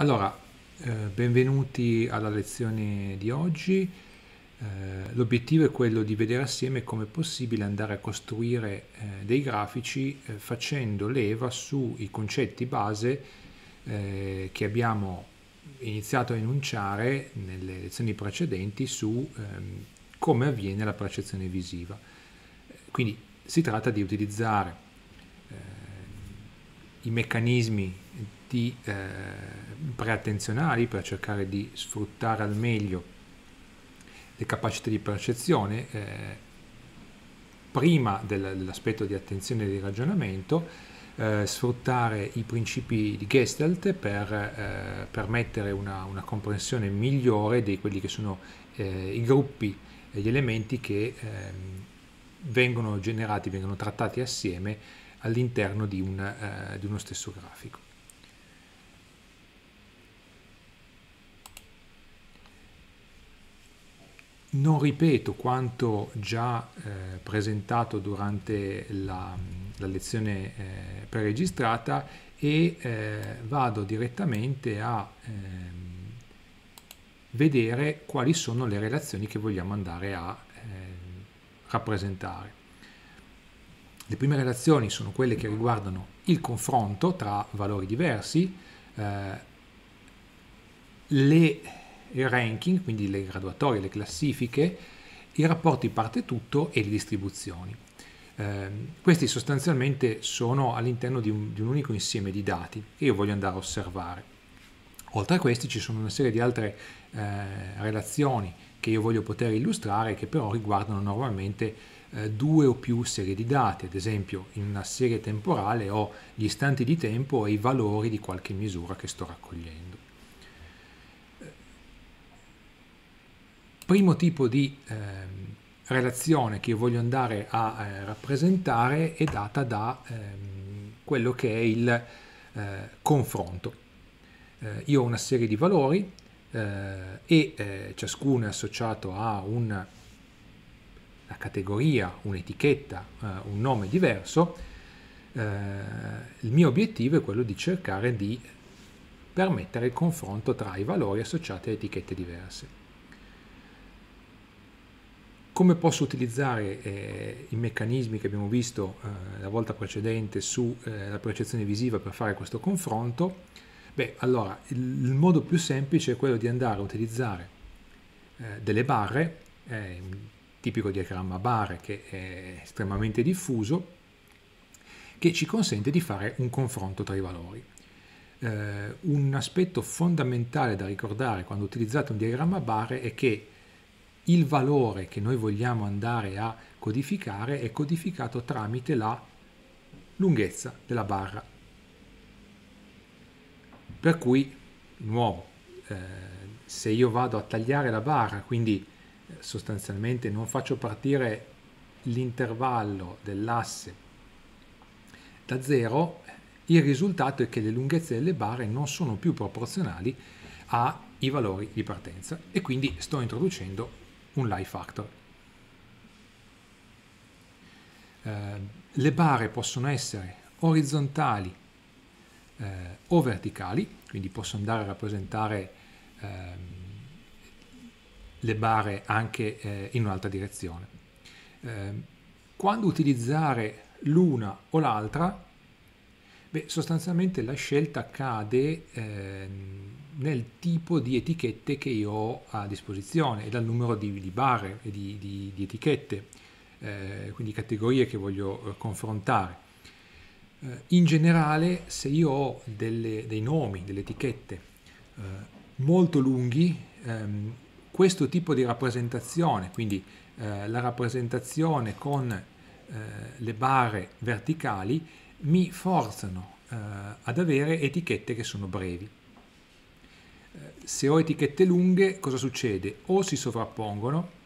Allora, eh, benvenuti alla lezione di oggi. Eh, L'obiettivo è quello di vedere assieme come è possibile andare a costruire eh, dei grafici eh, facendo leva sui concetti base eh, che abbiamo iniziato a enunciare nelle lezioni precedenti su ehm, come avviene la percezione visiva. Quindi si tratta di utilizzare eh, i meccanismi di eh, preattenzionali per cercare di sfruttare al meglio le capacità di percezione eh, prima dell'aspetto di attenzione e di ragionamento eh, sfruttare i principi di Gestalt per eh, permettere una, una, comprensione migliore di quelli che sono eh, i gruppi e gli elementi che ehm, vengono generati, vengono trattati assieme all'interno di, un, eh, di uno stesso grafico. non ripeto quanto già eh, presentato durante la, la lezione eh, preregistrata e eh, vado direttamente a ehm, vedere quali sono le relazioni che vogliamo andare a ehm, rappresentare. Le prime relazioni sono quelle che riguardano il confronto tra valori diversi, eh, le il ranking, quindi le graduatorie, le classifiche, i rapporti parte tutto e le distribuzioni. Eh, questi sostanzialmente sono all'interno di un, di un unico insieme di dati che io voglio andare a osservare. Oltre a questi ci sono una serie di altre eh, relazioni che io voglio poter illustrare che però riguardano normalmente eh, due o più serie di dati, ad esempio in una serie temporale ho gli istanti di tempo e i valori di qualche misura che sto raccogliendo. primo tipo di eh, relazione che io voglio andare a eh, rappresentare è data da ehm, quello che è il eh, confronto. Eh, io ho una serie di valori eh, e eh, ciascuno è associato a una, una categoria, un'etichetta, un nome diverso. il mio obiettivo è quello di cercare di permettere il confronto tra i valori associati a etichette diverse come posso utilizzare eh, i meccanismi che abbiamo visto eh, la volta precedente sulla eh, percezione visiva per fare questo confronto? Beh, allora, il, il modo più semplice è quello di andare a utilizzare eh, delle barre, eh, un tipico diagramma barre che è estremamente diffuso, che ci consente di fare un confronto tra i valori. Eh, un aspetto fondamentale da ricordare quando utilizzate un diagramma barre è che il valore che noi vogliamo andare a codificare è codificato tramite la lunghezza della barra. Per cui, nuovo, eh, se io vado a tagliare la barra, quindi eh, sostanzialmente non faccio partire l'intervallo dell'asse da zero, il risultato è che le lunghezze delle barre non sono più proporzionali ai valori di partenza e quindi sto introducendo un life factor. Eh, le bare possono essere orizzontali eh, o verticali, quindi posso andare a rappresentare eh, le bare anche eh, in un'altra direzione. Ehm, quando utilizzare l'una o l'altra, sostanzialmente la scelta cade ehm, nel tipo di etichette che io ho a disposizione e dal numero di, di barre e di, di, di etichette, eh, quindi categorie che voglio eh, confrontare. Eh, in generale, se io ho delle, dei nomi, delle etichette eh, molto lunghi, ehm, questo tipo di rappresentazione, quindi eh, la rappresentazione con eh, le barre verticali, mi forzano ad avere etichette che sono brevi se ho etichette lunghe cosa succede? O si sovrappongono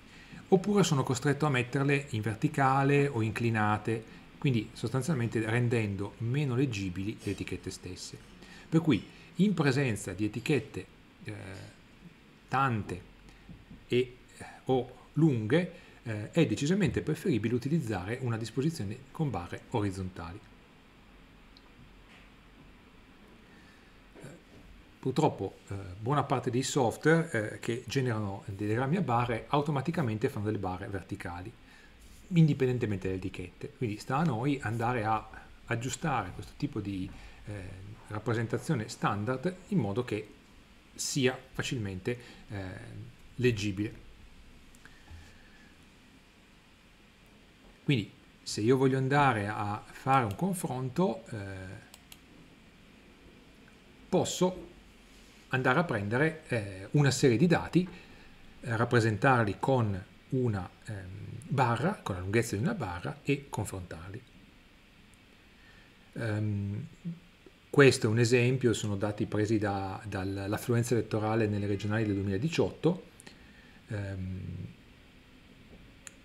oppure sono costretto a metterle in verticale o inclinate, quindi sostanzialmente rendendo meno leggibili le etichette stesse. Per cui in presenza di etichette eh, tante e, eh, o lunghe eh, è decisamente preferibile utilizzare una disposizione con barre orizzontali. Purtroppo eh, buona parte dei software eh, che generano dei rami a barre automaticamente fanno delle barre verticali, indipendentemente dalle etichette. Quindi sta a noi andare a aggiustare questo tipo di eh, rappresentazione standard in modo che sia facilmente eh, leggibile. Quindi se io voglio andare a fare un confronto eh, posso andare a prendere eh, una serie di dati, eh, rappresentarli con una eh, barra, con la lunghezza di una barra e confrontarli. Um, questo è un esempio, sono dati presi da, dall'affluenza elettorale nelle regionali del 2018. Um, ehm,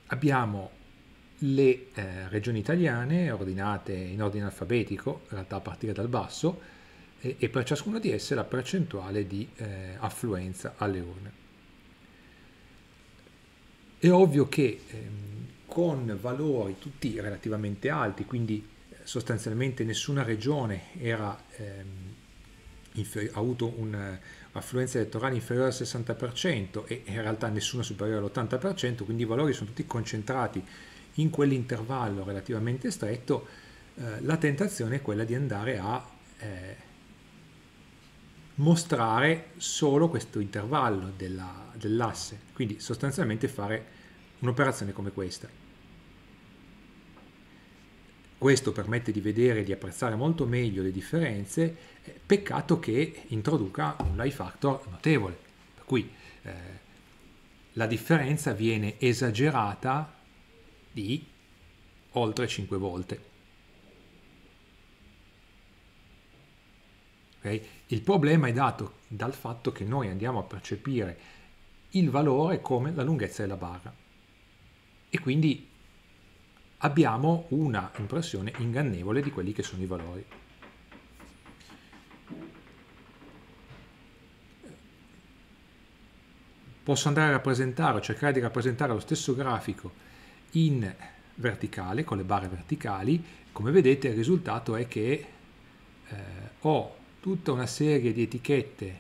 abbiamo le eh, regioni italiane ordinate in ordine alfabetico, in realtà a partire dal basso, e, e per ciascuna di esse la percentuale di eh, affluenza alle urne. È ovvio che ehm, con valori tutti relativamente alti, quindi eh, sostanzialmente nessuna regione era, ehm, ha avuto un'affluenza eh, elettorale inferiore al 60% e in realtà nessuna superiore all'80%, quindi i valori sono tutti concentrati in quell'intervallo relativamente stretto, eh, la tentazione è quella di andare a eh, mostrare solo questo intervallo dell'asse, dell quindi sostanzialmente fare un'operazione come questa. Questo permette di vedere e di apprezzare molto meglio le differenze, eh, peccato che introduca un life factor notevole, per cui eh, la differenza viene esagerata di oltre 5 volte. Okay? Il problema è dato dal fatto che noi andiamo a percepire il valore come la lunghezza della barra e quindi abbiamo una impressione ingannevole di quelli che sono i valori. Posso andare a rappresentare o cercare di rappresentare lo stesso grafico in verticale, con le barre verticali. Come vedete il risultato è che eh, ho tutta una serie di etichette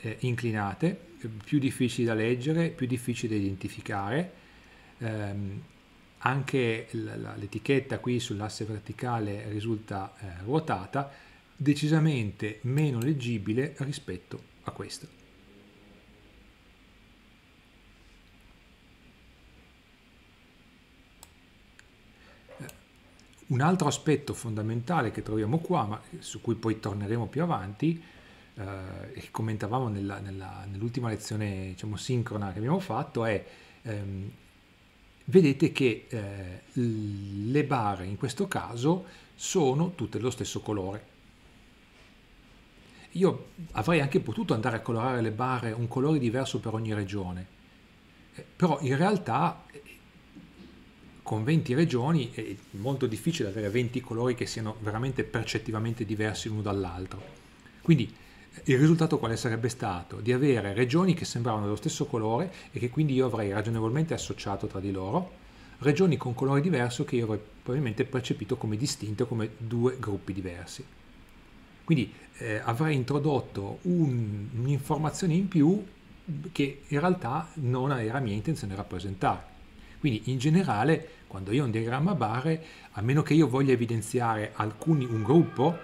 eh, inclinate, eh, più difficili da leggere, più difficili da identificare. Ehm, anche l'etichetta qui sull'asse verticale risulta eh, ruotata, decisamente meno leggibile rispetto a questo. Un altro aspetto fondamentale che troviamo qua, ma su cui poi torneremo più avanti, eh, e che commentavamo nella, nella, nell'ultima lezione diciamo, sincrona che abbiamo fatto, è ehm, vedete che eh, le barre in questo caso sono tutte dello stesso colore. Io avrei anche potuto andare a colorare le barre un colore diverso per ogni regione, eh, però in realtà eh, con 20 regioni è molto difficile avere 20 colori che siano veramente percettivamente diversi l'uno dall'altro. Quindi eh, il risultato quale sarebbe stato? Di avere regioni che sembravano dello stesso colore e che quindi io avrei ragionevolmente associato tra di loro, regioni con colore diverso che io avrei probabilmente percepito come distinte, come due gruppi diversi. Quindi eh, avrei introdotto un'informazione in più che in realtà non era mia intenzione rappresentare. Quindi in generale quando io ho un diagramma bare, a meno che io voglia evidenziare alcuni, un gruppo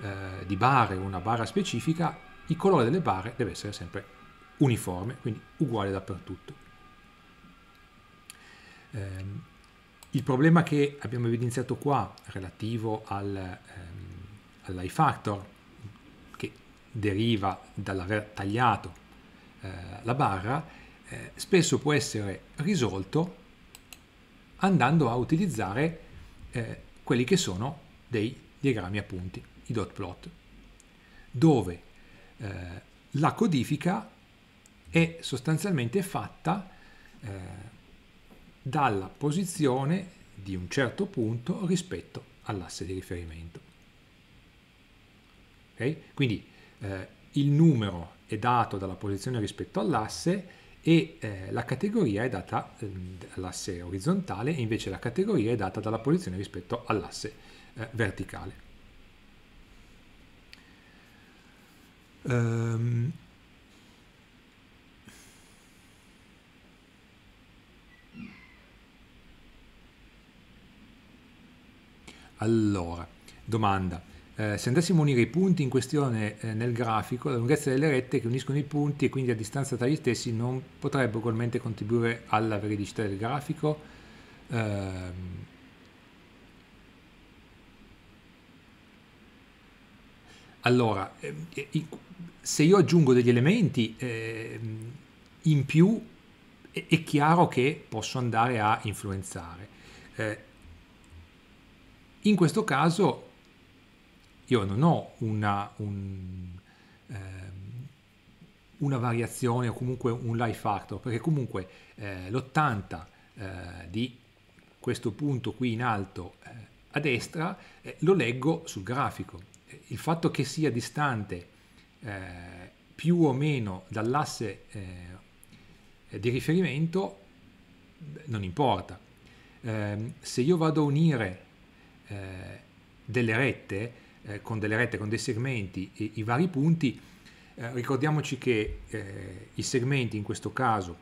eh, di bare, una barra specifica, il colore delle barre deve essere sempre uniforme, quindi uguale dappertutto. Ehm, il problema che abbiamo evidenziato qua relativo al, ehm, all'i-factor, che deriva dall'aver tagliato eh, la barra, eh, spesso può essere risolto andando a utilizzare eh, quelli che sono dei diagrammi a punti, i dot plot, dove eh, la codifica è sostanzialmente fatta eh, dalla posizione di un certo punto rispetto all'asse di riferimento. Okay? Quindi eh, il numero è dato dalla posizione rispetto all'asse e eh, la categoria è data eh, dall'asse orizzontale e invece la categoria è data dalla posizione rispetto all'asse eh, verticale. Um, allora, domanda eh, se andassimo a unire i punti in questione eh, nel grafico, la lunghezza delle rette che uniscono i punti e quindi la distanza tra gli stessi non potrebbe ugualmente contribuire alla veridicità del grafico. Ehm, eh, allora, se io aggiungo degli elementi ehm, in più, è, è, chiaro che posso andare a influenzare. Eh, in questo caso io non ho una, un, eh, una variazione o comunque un life factor, perché comunque eh, l'80 eh, di questo punto qui in alto eh, a destra eh, lo leggo sul grafico. Il fatto che sia distante eh, più o meno dall'asse di riferimento non importa. Ehm, se io vado a unire delle rette, eh, con delle rette, con dei segmenti e i vari punti, eh, ricordiamoci che eh, i segmenti in questo caso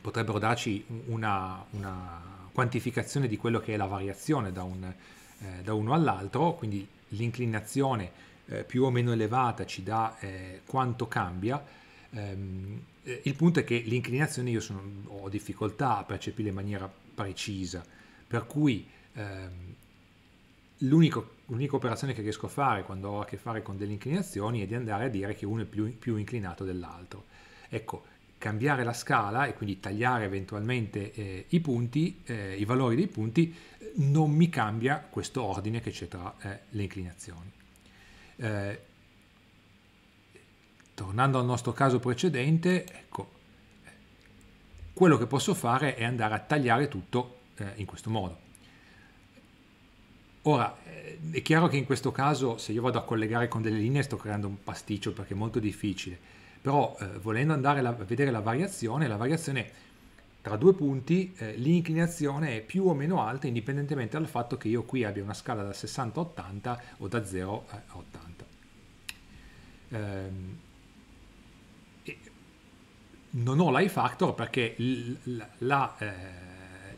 potrebbero darci una, una, quantificazione di quello che è la variazione da, un, eh, da uno all'altro, quindi l'inclinazione eh, più o meno elevata ci dà eh, quanto cambia. Ehm, il punto è che l'inclinazione io sono, ho difficoltà a percepire in maniera precisa, per cui ehm, l'unica operazione che riesco a fare quando ho a che fare con delle inclinazioni è di andare a dire che uno è più, più inclinato dell'altro. Ecco, cambiare la scala e quindi tagliare eventualmente eh, i punti, eh, i valori dei punti, eh, non mi cambia questo ordine che c'è tra eh, le inclinazioni. Eh, tornando al nostro caso precedente, ecco, eh, quello che posso fare è andare a tagliare tutto in questo modo Ora, eh, è chiaro che in questo caso se io vado a collegare con delle linee sto creando un pasticcio perché è molto difficile, però eh, volendo andare a vedere la variazione, la variazione tra due punti eh, l'inclinazione è più o meno alta indipendentemente dal fatto che io qui abbia una scala da 60 a 80 o da 0 a 80. Ehm, non ho l'i factor perché la, la eh,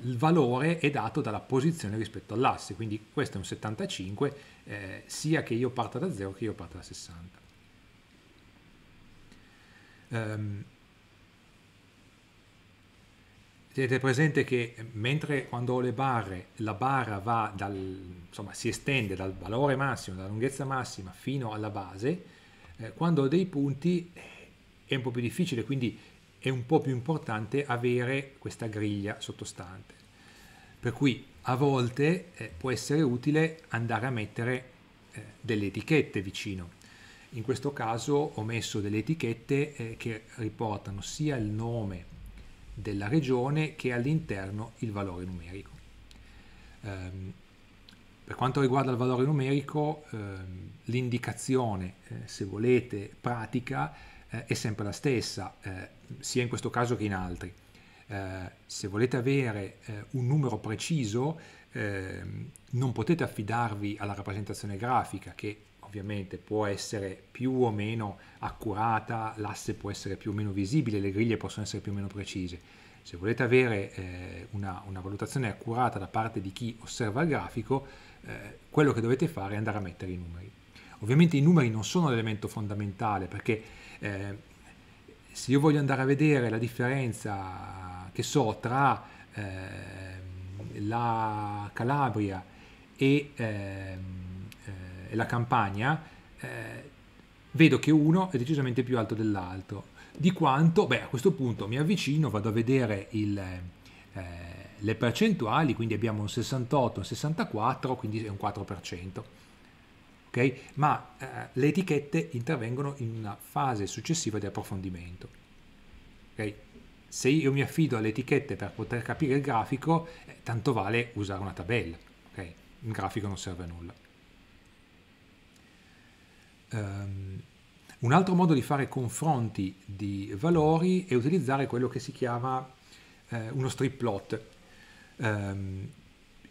il valore è dato dalla posizione rispetto all'asse, quindi questo è un 75 eh, sia che io parta da 0 che io parta da 60. Um, ehm, Tenete presente che mentre quando ho le barre, la barra va dal, insomma, si estende dal valore massimo, dalla lunghezza massima fino alla base, eh, quando ho dei punti eh, è un po' più difficile, quindi è un po' più importante avere questa griglia sottostante. Per cui a volte eh, può essere utile andare a mettere eh, delle etichette vicino. In questo caso ho messo delle etichette eh, che riportano sia il nome della regione che all'interno il valore numerico. Ehm, per quanto riguarda il valore numerico, ehm, l'indicazione, eh, se volete, pratica eh, è sempre la stessa. Eh, sia in questo caso che in altri. Eh, se volete avere eh, un numero preciso, eh, non potete affidarvi alla rappresentazione grafica che ovviamente può essere più o meno accurata, l'asse può essere più o meno visibile, le griglie possono essere più o meno precise. Se volete avere eh, una, una, valutazione accurata da parte di chi osserva il grafico, eh, quello che dovete fare è andare a mettere i numeri. Ovviamente i numeri non sono l'elemento fondamentale perché eh, se io voglio andare a vedere la differenza che so tra eh, la Calabria e, eh, eh, la Campania, eh, vedo che uno è decisamente più alto dell'altro. Di quanto, beh, a questo punto mi avvicino, vado a vedere il, eh, le percentuali, quindi abbiamo un 68, un 64, quindi è un 4% okay? ma eh, le etichette intervengono in una fase successiva di approfondimento. Okay? Se io mi affido alle etichette per poter capire il grafico, eh, tanto vale usare una tabella, okay? il grafico non serve a nulla. Um, un altro modo di fare confronti di valori è utilizzare quello che si chiama eh, uno strip plot, ehm,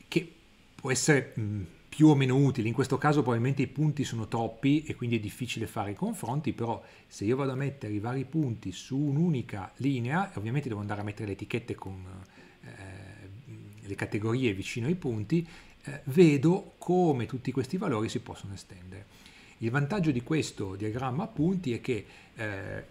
che può essere mh, mm, più o meno utili, in questo caso probabilmente i punti sono troppi e quindi è difficile fare i confronti, però se io vado a mettere i vari punti su un'unica linea, ovviamente devo andare a mettere le etichette con eh, le categorie vicino ai punti, eh, vedo come tutti questi valori si possono estendere. Il vantaggio di questo diagramma a punti è che eh,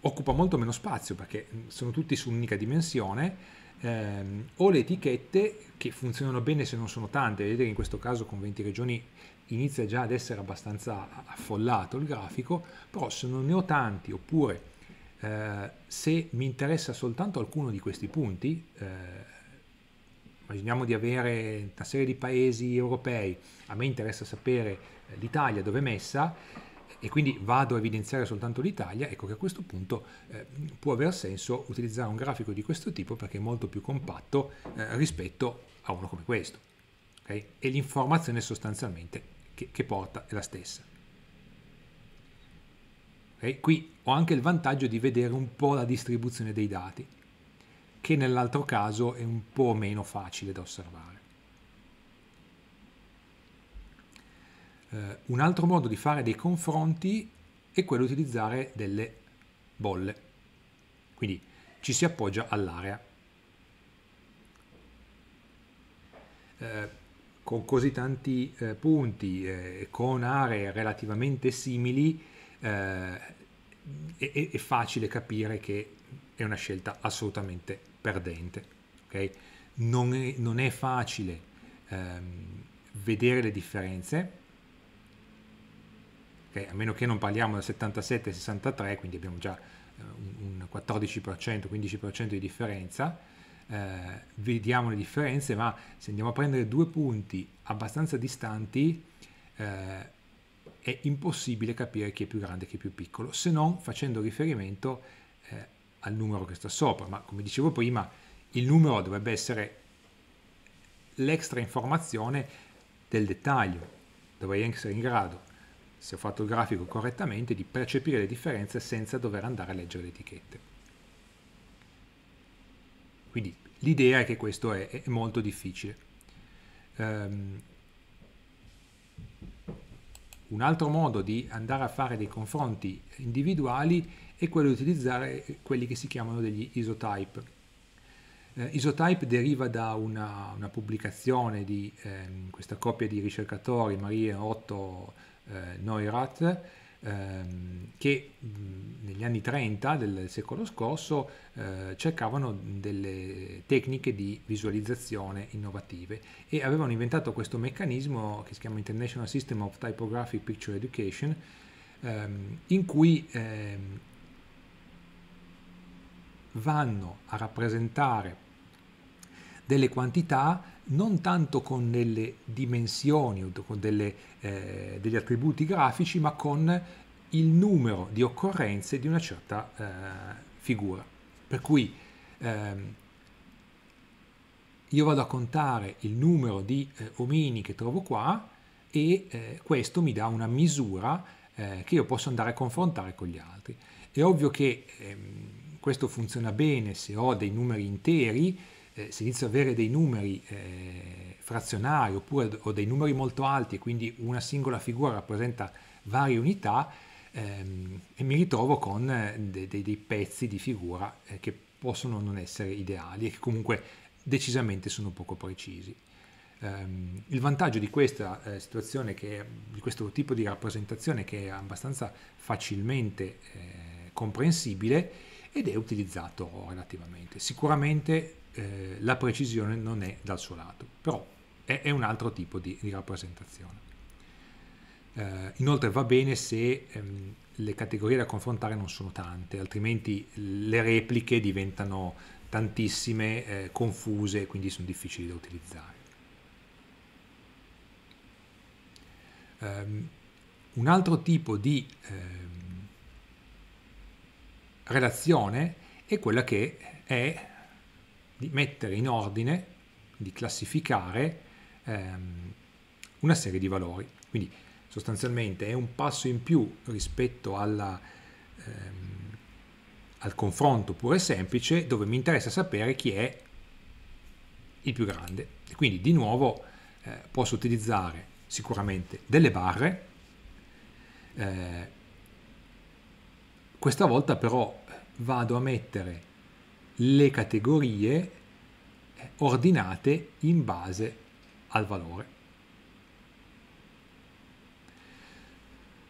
occupa molto meno spazio perché sono tutti su un'unica dimensione, ehm, o le etichette che funzionano bene se non sono tante, vedete che in questo caso con 20 regioni inizia già ad essere abbastanza affollato il grafico, però se non ne ho tanti oppure eh, se mi interessa soltanto alcuno di questi punti, eh, immaginiamo di avere una serie di paesi europei, a me interessa sapere eh, l'Italia dove è messa, e quindi vado a evidenziare soltanto l'Italia, ecco che a questo punto eh, può aver senso utilizzare un grafico di questo tipo perché è molto più compatto eh, rispetto a uno come questo. Okay? E l'informazione sostanzialmente che, che, porta è la stessa. Okay? Qui ho anche il vantaggio di vedere un po' la distribuzione dei dati, che nell'altro caso è un po' meno facile da osservare. Eh, un altro modo di fare dei confronti è quello di utilizzare delle bolle. Quindi ci si appoggia all'area. Eh, con così tanti eh, punti, eh, con aree relativamente simili, eh, è, è, facile capire che è una scelta assolutamente perdente. Okay? Non, è, non, è, facile ehm, vedere le differenze, che a meno che non parliamo da 77 63, quindi abbiamo già eh, un 14%, 15% di differenza, eh, vediamo le differenze, ma se andiamo a prendere due punti abbastanza distanti, eh, è impossibile capire chi è più grande e chi è più piccolo, se non facendo riferimento eh, al numero che sta sopra. Ma come dicevo prima, il numero dovrebbe essere l'extra informazione del dettaglio, dovrei essere in grado se ho fatto il grafico correttamente, di percepire le differenze senza dover andare a leggere le etichette. Quindi l'idea è che questo è, è molto difficile. Um, un altro modo di andare a fare dei confronti individuali è quello di utilizzare quelli che si chiamano degli isotype. Eh, isotype deriva da una, una pubblicazione di eh, questa coppia di ricercatori, Maria e Otto eh, Neurath, ehm, che negli anni 30 del secolo scorso eh, cercavano delle tecniche di visualizzazione innovative e avevano inventato questo meccanismo che si chiama International System of Typographic Picture Education, ehm, in cui ehm, vanno a rappresentare delle quantità non tanto con delle dimensioni o con delle, eh, degli attributi grafici, ma con il numero di occorrenze di una certa eh, figura. Per cui ehm, io vado a contare il numero di eh, omini che trovo qua e eh, questo mi dà una misura eh, che io posso andare a confrontare con gli altri. È ovvio che ehm, questo funziona bene se ho dei numeri interi, eh, se inizio ad avere dei numeri eh, frazionari oppure ho dei numeri molto alti e quindi una singola figura rappresenta varie unità ehm, e mi ritrovo con eh, de de dei pezzi di figura eh, che possono non essere ideali e che comunque decisamente sono poco precisi. Um, il vantaggio di questa eh, situazione, che, di questo tipo di rappresentazione che è abbastanza facilmente eh, comprensibile ed è utilizzato relativamente. Sicuramente eh, la precisione non è dal suo lato, però è, è un altro tipo di, di rappresentazione. Eh, inoltre va bene se ehm, le categorie da confrontare non sono tante, altrimenti le repliche diventano tantissime, eh, confuse, quindi sono difficili da utilizzare. Um, un altro tipo di ehm, relazione è quella che è di mettere in ordine, di classificare ehm, una serie di valori. Quindi sostanzialmente è un passo in più rispetto alla, ehm, al confronto pure semplice dove mi interessa sapere chi è il più grande. quindi di nuovo eh, posso utilizzare sicuramente delle barre, eh, questa volta però vado a mettere le categorie eh, ordinate in base al valore.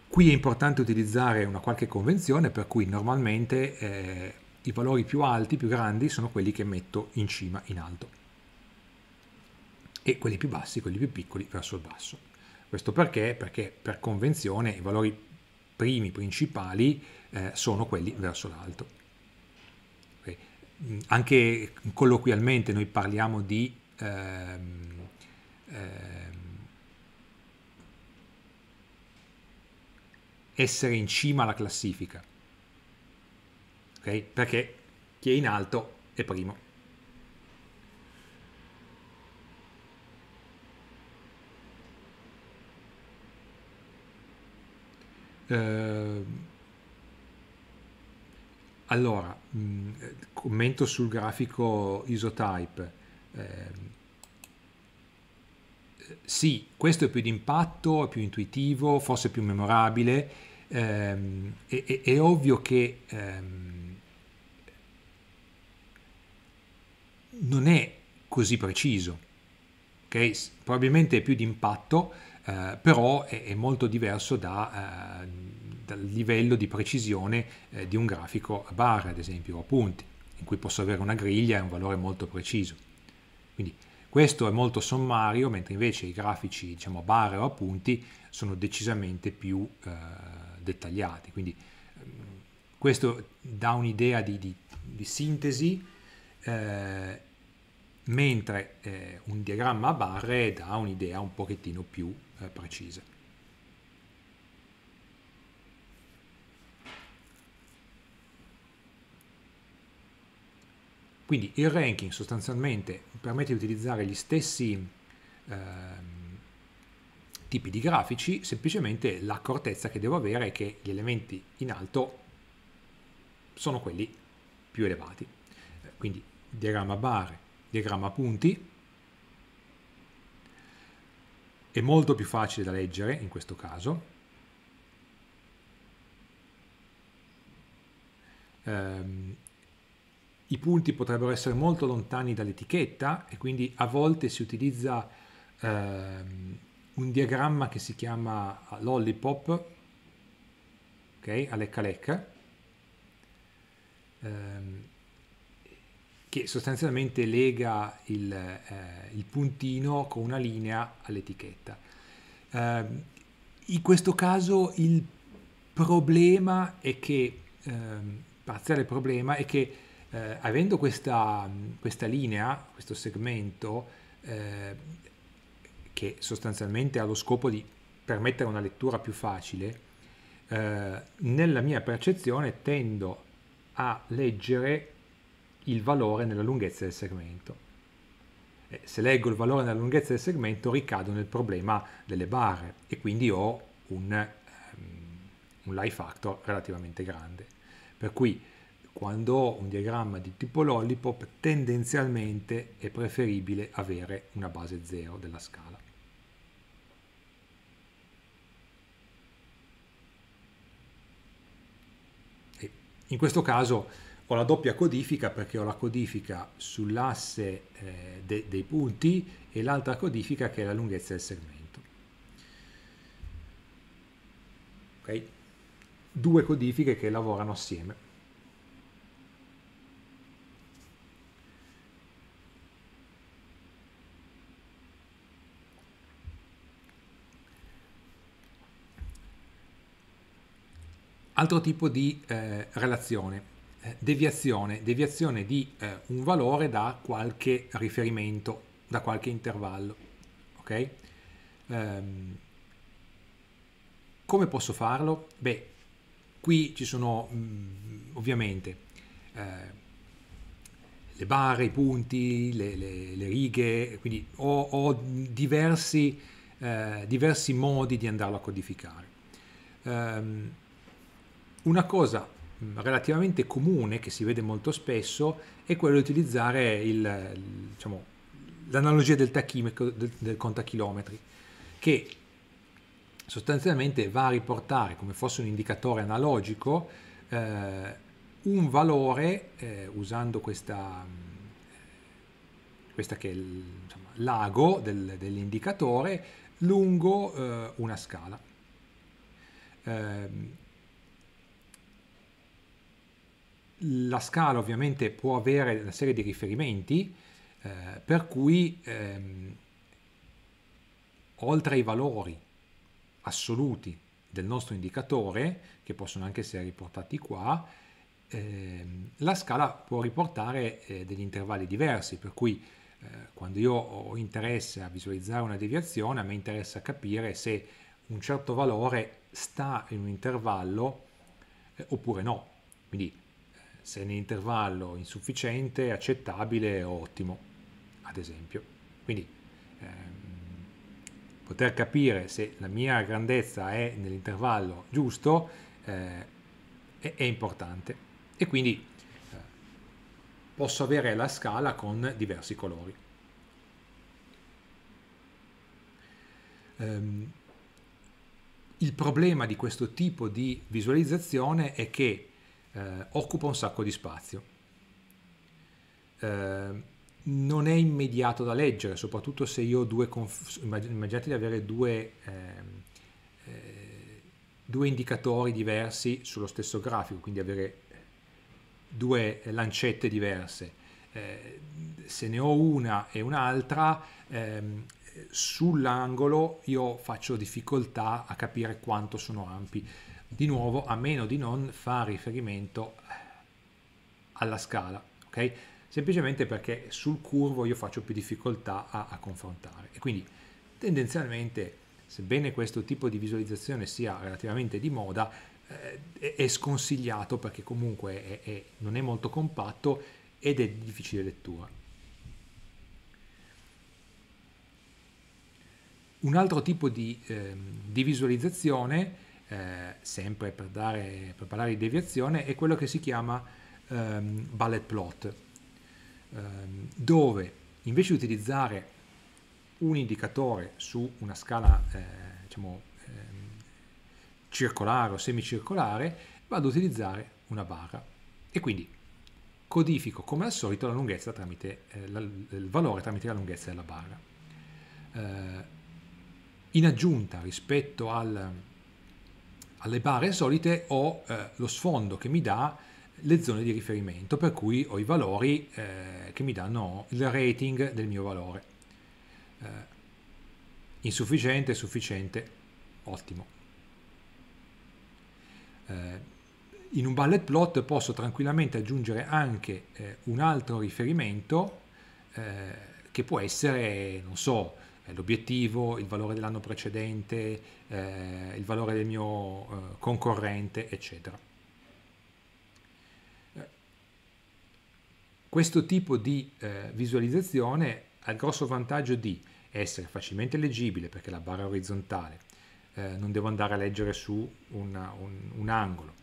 Qui è importante utilizzare una qualche convenzione per cui normalmente eh, i valori più alti, più grandi, sono quelli che metto in cima, in alto. E quelli più bassi, quelli più piccoli, verso il basso. Questo perché? Perché per convenzione i valori primi, principali, eh, sono quelli verso l'alto. Mm, anche colloquialmente noi parliamo di ehm, ehm, essere in cima alla classifica, okay? perché chi è in alto è primo. Uh, allora, mh, mm, commento sul grafico isotype. Eh, sì, questo è più d'impatto, è più intuitivo, forse più memorabile. Ehm, è, è, è, ovvio che ehm, non è così preciso. Okay? Probabilmente è più d'impatto, eh, però è, è, molto diverso da eh, dal livello di precisione eh, di un grafico a barre, ad esempio, o a punti, in cui posso avere una griglia e un valore molto preciso. Quindi questo è molto sommario, mentre invece i grafici diciamo, a barre o a punti sono decisamente più eh, dettagliati. Quindi ehm, questo dà un'idea di, di, di, sintesi, eh, mentre eh, un diagramma a barre dà un'idea un pochettino più eh, precisa. Quindi il ranking sostanzialmente permette di utilizzare gli stessi eh, tipi di grafici, semplicemente l'accortezza che devo avere è che gli elementi in alto sono quelli più elevati. Quindi diagramma bar, diagramma punti, è molto più facile da leggere in questo caso. Ehm, i punti potrebbero essere molto lontani dall'etichetta e quindi a volte si utilizza ehm, un diagramma che si chiama lollipop, ok, a lecca lecca, ehm, che sostanzialmente lega il, eh, il, puntino con una linea all'etichetta. Eh, in questo caso il problema è che, ehm, parziale problema, è che eh, avendo questa, questa, linea, questo segmento, eh, che sostanzialmente ha lo scopo di permettere una lettura più facile, eh, nella mia percezione tendo a leggere il valore nella lunghezza del segmento. Eh, se leggo il valore nella lunghezza del segmento ricado nel problema delle barre e quindi ho un, um, un life factor relativamente grande. Per cui quando ho un diagramma di tipo lollipop tendenzialmente è preferibile avere una base 0 della scala. E in questo caso ho la doppia codifica perché ho la codifica sull'asse eh, de dei punti e l'altra codifica che è la lunghezza del segmento. Okay? Due codifiche che lavorano assieme. altro tipo di eh, relazione, eh, deviazione, deviazione di eh, un valore da qualche riferimento, da qualche intervallo. Ok? Um, come posso farlo? Beh, qui ci sono mh, mm, ovviamente eh, le barre, i punti, le, le, le righe, quindi ho, ho diversi, eh, diversi, modi di andarlo a codificare. Um, una cosa mm, relativamente comune che si vede molto spesso è quello di utilizzare il, diciamo, l'analogia del, tachimetro, del, del contachilometri, che sostanzialmente va a riportare come fosse un indicatore analogico eh, un valore eh, usando questa, mm, questa che è il, insomma, l'ago del, dell'indicatore lungo eh, una scala. Eh, la scala ovviamente può avere una serie di riferimenti, eh, per cui ehm, oltre ai valori assoluti del nostro indicatore, che possono anche essere riportati qua, ehm, la scala può riportare eh, degli intervalli diversi, per cui eh, quando io ho interesse a visualizzare una deviazione, a me interessa capire se un certo valore sta in un intervallo eh, oppure no. Quindi se in intervallo insufficiente, accettabile o ottimo, ad esempio. Quindi ehm, poter capire se la mia grandezza è nell'intervallo giusto eh, è, è, importante e quindi eh, posso avere la scala con diversi colori. Um, il problema di questo tipo di visualizzazione è che eh, occupa un sacco di spazio. Eh, non è immediato da leggere, soprattutto se io ho due... Conf- immaginate di avere due, ehm, eh, due indicatori diversi sullo stesso grafico, quindi avere due lancette diverse. Eh, se ne ho una e un'altra, ehm, sull'angolo io faccio difficoltà a capire quanto sono ampi di nuovo a meno di non fare riferimento alla scala, ok? Semplicemente perché sul curvo io faccio più difficoltà a, a confrontare e quindi tendenzialmente, sebbene questo tipo di visualizzazione sia relativamente di moda, eh, è sconsigliato perché comunque è, è, non è molto compatto ed è di difficile lettura. Un altro tipo di, eh, di visualizzazione eh, sempre per, dare, per, parlare di deviazione, è quello che si chiama ehm, ballet plot, ehm, dove invece di utilizzare un indicatore su una scala eh, diciamo, ehm, circolare o semicircolare, vado ad utilizzare una barra e quindi codifico come al solito la lunghezza tramite, eh, la, il valore tramite la lunghezza della barra. Eh, in aggiunta rispetto al, alle barre solite ho eh, lo sfondo che mi dà le zone di riferimento, per cui ho i valori eh, che mi danno il rating del mio valore. Eh, insufficiente, sufficiente, ottimo. Eh, in un bullet plot posso tranquillamente aggiungere anche eh, un altro riferimento eh, che può essere, non so, eh, l'obiettivo, il valore dell'anno precedente, eh, il valore del mio eh, concorrente, eccetera. Eh, questo tipo di eh, visualizzazione ha il grosso vantaggio di essere facilmente leggibile perché la barra è orizzontale, eh, non devo andare a leggere su una, un, un, angolo,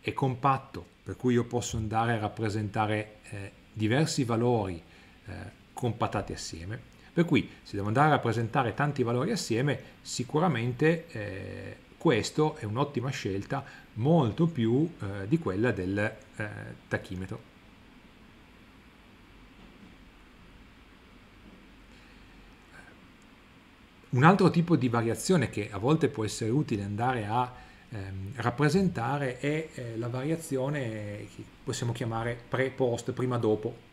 è compatto per cui io posso andare a rappresentare diversi valori compattati assieme per cui se devo andare a rappresentare tanti valori assieme, sicuramente eh, questo è un'ottima scelta, molto più eh, di quella del eh, tachimetro. Un altro tipo di variazione che a volte può essere utile andare a ehm, rappresentare è eh, la variazione che possiamo chiamare pre-post, prima-dopo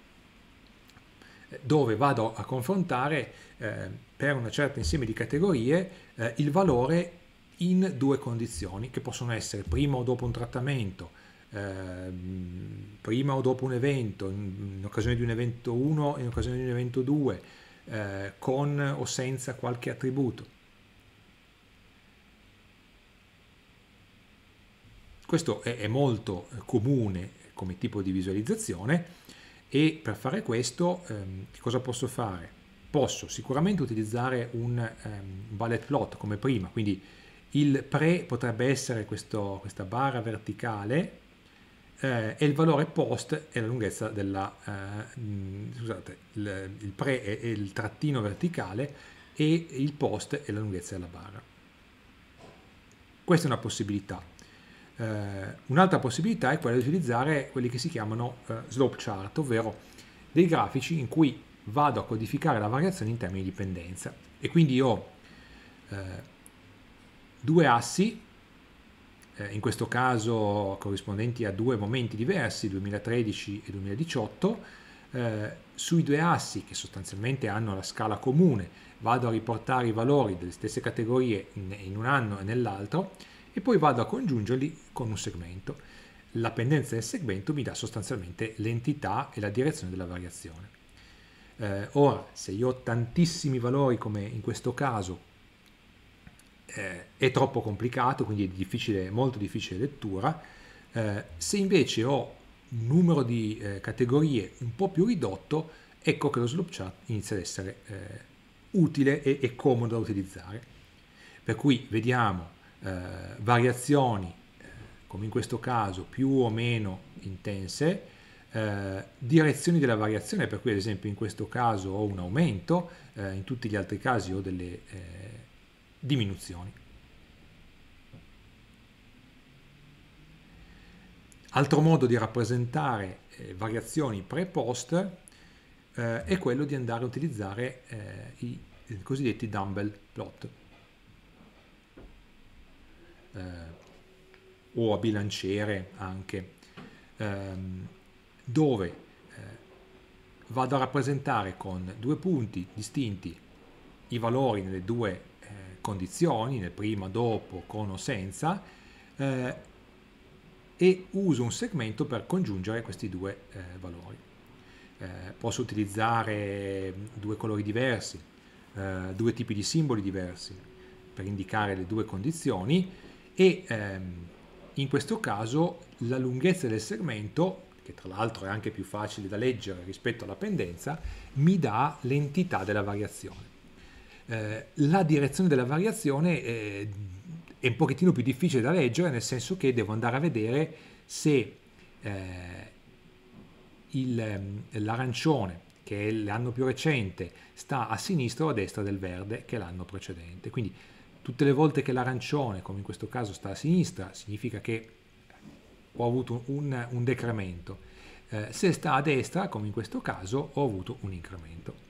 dove vado a confrontare eh, per un certo insieme di categorie eh, il valore in due condizioni che possono essere prima o dopo un trattamento, Ehm, prima o dopo un evento, in, in, occasione di un evento 1, in occasione di un evento 2, eh, con o senza qualche attributo. Questo è, è molto eh, comune come tipo di visualizzazione e per fare questo ehm, cosa posso fare? Posso sicuramente utilizzare un ehm, bullet plot come prima, quindi il pre potrebbe essere questo, questa barra verticale eh, e il valore post è la lunghezza della, eh, mm, scusate, il, il pre è, è il trattino verticale e il post è la lunghezza della barra. Questa è una possibilità. Eh, un'altra possibilità è quella di utilizzare quelli che si chiamano eh, slope chart, ovvero dei grafici in cui vado a codificare la variazione in termini di pendenza. E quindi ho eh, due assi, eh, in questo caso corrispondenti a due momenti diversi, 2013 e 2018, eh, sui due assi che sostanzialmente hanno la scala comune vado a riportare i valori delle stesse categorie in, in un anno e nell'altro e poi vado a congiungerli con un segmento. La pendenza del segmento mi dà sostanzialmente l'entità e la direzione della variazione. Eh, ora, se io ho tantissimi valori come in questo caso, eh, è troppo complicato, quindi è difficile, molto difficile lettura. Eh, se invece ho un numero di eh, categorie un po' più ridotto, ecco che lo slope chart inizia ad essere eh, utile e, e comodo da utilizzare. Per cui vediamo eh, variazioni, eh, come in questo caso, più o meno intense, eh, direzioni della variazione, per cui ad esempio in questo caso ho un aumento, eh, in tutti gli altri casi ho delle eh, diminuzioni. Altro modo di rappresentare eh, variazioni pre-post è quello di andare a utilizzare i cosiddetti dumbbell plot eh, o a bilanciere anche, ehm, dove eh, vado a rappresentare con due punti distinti i valori nelle due eh, condizioni, nel prima, dopo, con o senza, eh, e uso un segmento per congiungere questi due eh, valori. Eh, posso utilizzare due colori diversi, due tipi di simboli diversi per indicare le due condizioni, e ehm, in questo caso la lunghezza del segmento, che tra l'altro è anche più facile da leggere rispetto alla pendenza, mi dà l'entità della variazione. Eh, la direzione della variazione eh, è un pochettino più difficile da leggere, nel senso che devo andare a vedere se eh, ehm, l'arancione, che è l'anno più recente, sta a sinistra o a destra del verde, che è l'anno precedente. Quindi Tutte le volte che l'arancione, come in questo caso, sta a sinistra, significa che ho avuto un, un decremento. Eh, se sta a destra, come in questo caso, ho avuto un incremento.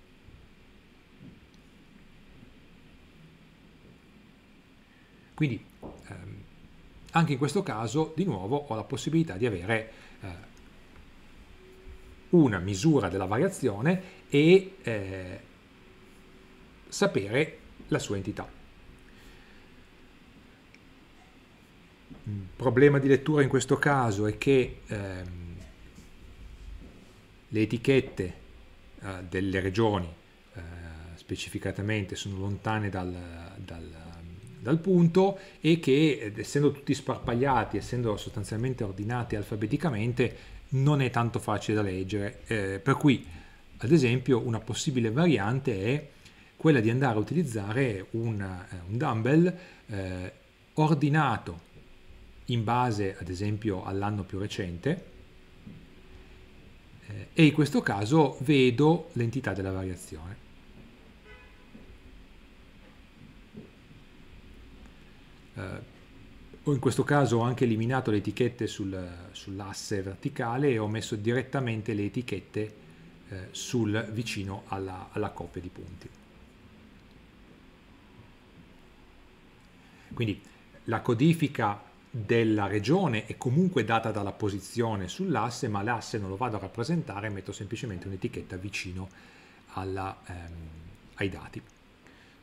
Quindi ehm, anche in questo caso, di nuovo, ho la possibilità di avere eh, una misura della variazione e eh, sapere la sua entità. Mm. problema di lettura in questo caso è che ehm, le etichette eh, delle regioni eh, specificatamente sono lontane dal, dal, dal punto e che essendo tutti sparpagliati, essendo sostanzialmente ordinati alfabeticamente, non è tanto facile da leggere. Eh, per cui, ad esempio, una possibile variante è quella di andare a utilizzare una, eh, un dumbbell eh, ordinato in base ad esempio all'anno più recente eh, e in questo caso vedo l'entità della variazione. Eh, in questo caso ho anche eliminato le etichette sul, sull'asse verticale e ho messo direttamente le etichette eh, sul, vicino alla, alla coppia di punti. Quindi la codifica della regione è comunque data dalla posizione sull'asse, ma l'asse non lo vado a rappresentare, metto semplicemente un'etichetta vicino alla, ehm, ai dati.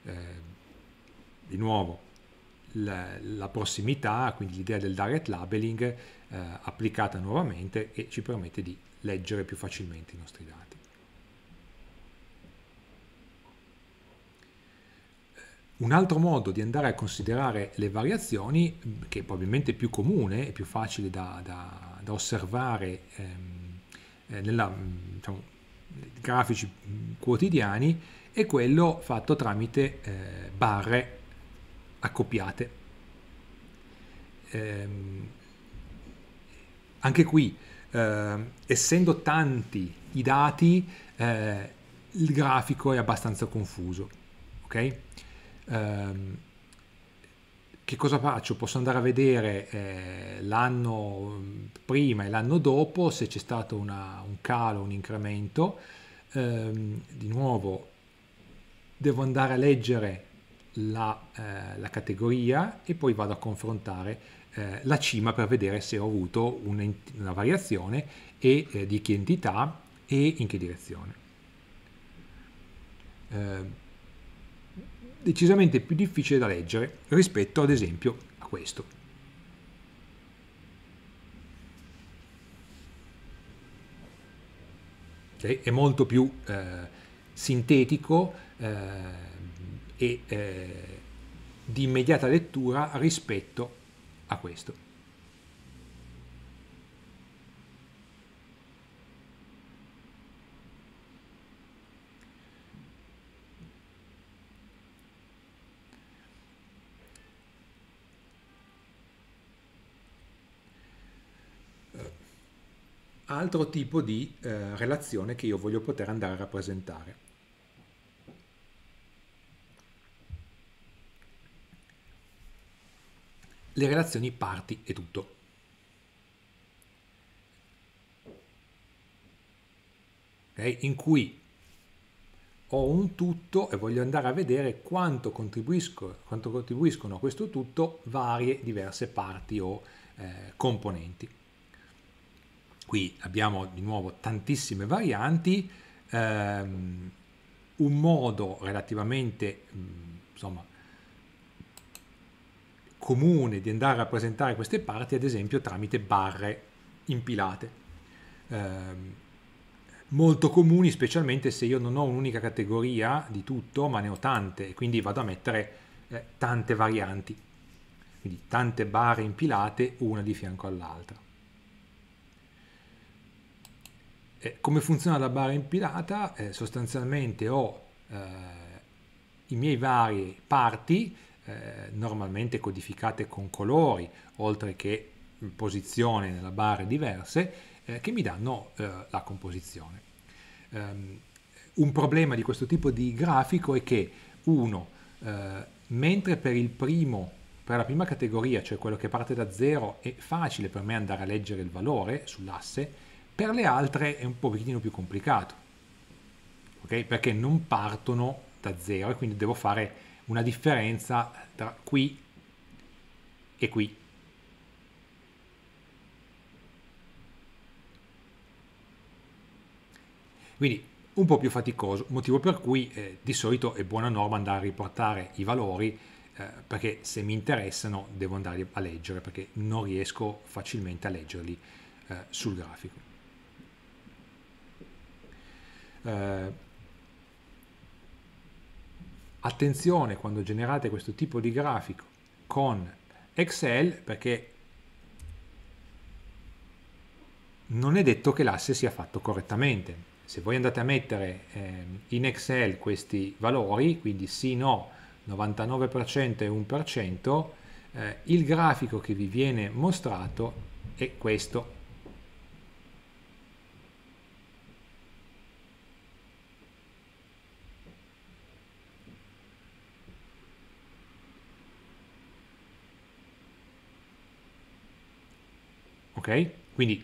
Eh, di nuovo, la, la, prossimità, quindi l'idea del direct labeling eh, applicata nuovamente e ci permette di leggere più facilmente i nostri dati. Un altro modo di andare a considerare le variazioni, che è probabilmente più comune e più facile da, da, da osservare ehm, eh, nella, diciamo, grafici quotidiani, è quello fatto tramite eh, barre accoppiate. Ehm, anche qui, eh, essendo tanti i dati, eh, il grafico è abbastanza confuso. Okay? ehm, che cosa faccio? Posso andare a vedere eh, l'anno prima e l'anno dopo se c'è stato una, un calo, un incremento. Ehm, di nuovo, devo andare a leggere la, eh, la categoria e poi vado a confrontare eh, la cima per vedere se ho avuto un, una variazione e eh, di che entità e in che direzione ehm, decisamente più difficile da leggere rispetto ad esempio a questo. Okay? È molto più eh, sintetico eh, e eh, di immediata lettura rispetto a questo. altro tipo di eh, relazione che io voglio poter andare a rappresentare. Le relazioni parti e tutto. Okay? In cui ho un tutto e voglio andare a vedere quanto, contribuisco, quanto contribuiscono a questo tutto varie diverse parti o eh, componenti qui abbiamo di nuovo tantissime varianti, ehm, un modo relativamente mm, insomma, comune di andare a rappresentare queste parti, ad esempio tramite barre impilate, ehm, molto comuni specialmente se io non ho un'unica categoria di tutto, ma ne ho tante, e quindi vado a mettere eh, tante varianti, quindi tante barre impilate una di fianco all'altra. Eh, come funziona la barra in Eh, sostanzialmente ho eh, i miei vari parti, eh, normalmente codificate con colori, oltre che posizione nella barra diverse, eh, che mi danno la composizione. Um, un problema di questo tipo di grafico è che, uno, eh, mentre per, primo, per la prima categoria, cioè quello che parte da zero, è facile per me andare a leggere il valore sull'asse, per le altre è un pochettino più complicato, okay? perché non partono da zero e quindi devo fare una differenza tra qui e qui. Quindi un po' più faticoso, motivo per cui eh, di solito è buona norma andare a riportare i valori eh, perché se mi interessano devo andare a leggere perché non riesco facilmente a leggerli eh, sul grafico eh, attenzione quando generate questo tipo di grafico con Excel perché non è detto che l'asse sia fatto correttamente. Se voi andate a mettere eh, in Excel questi valori, quindi sì, no, 99% e 1%, eh, il grafico che vi viene mostrato è questo Quindi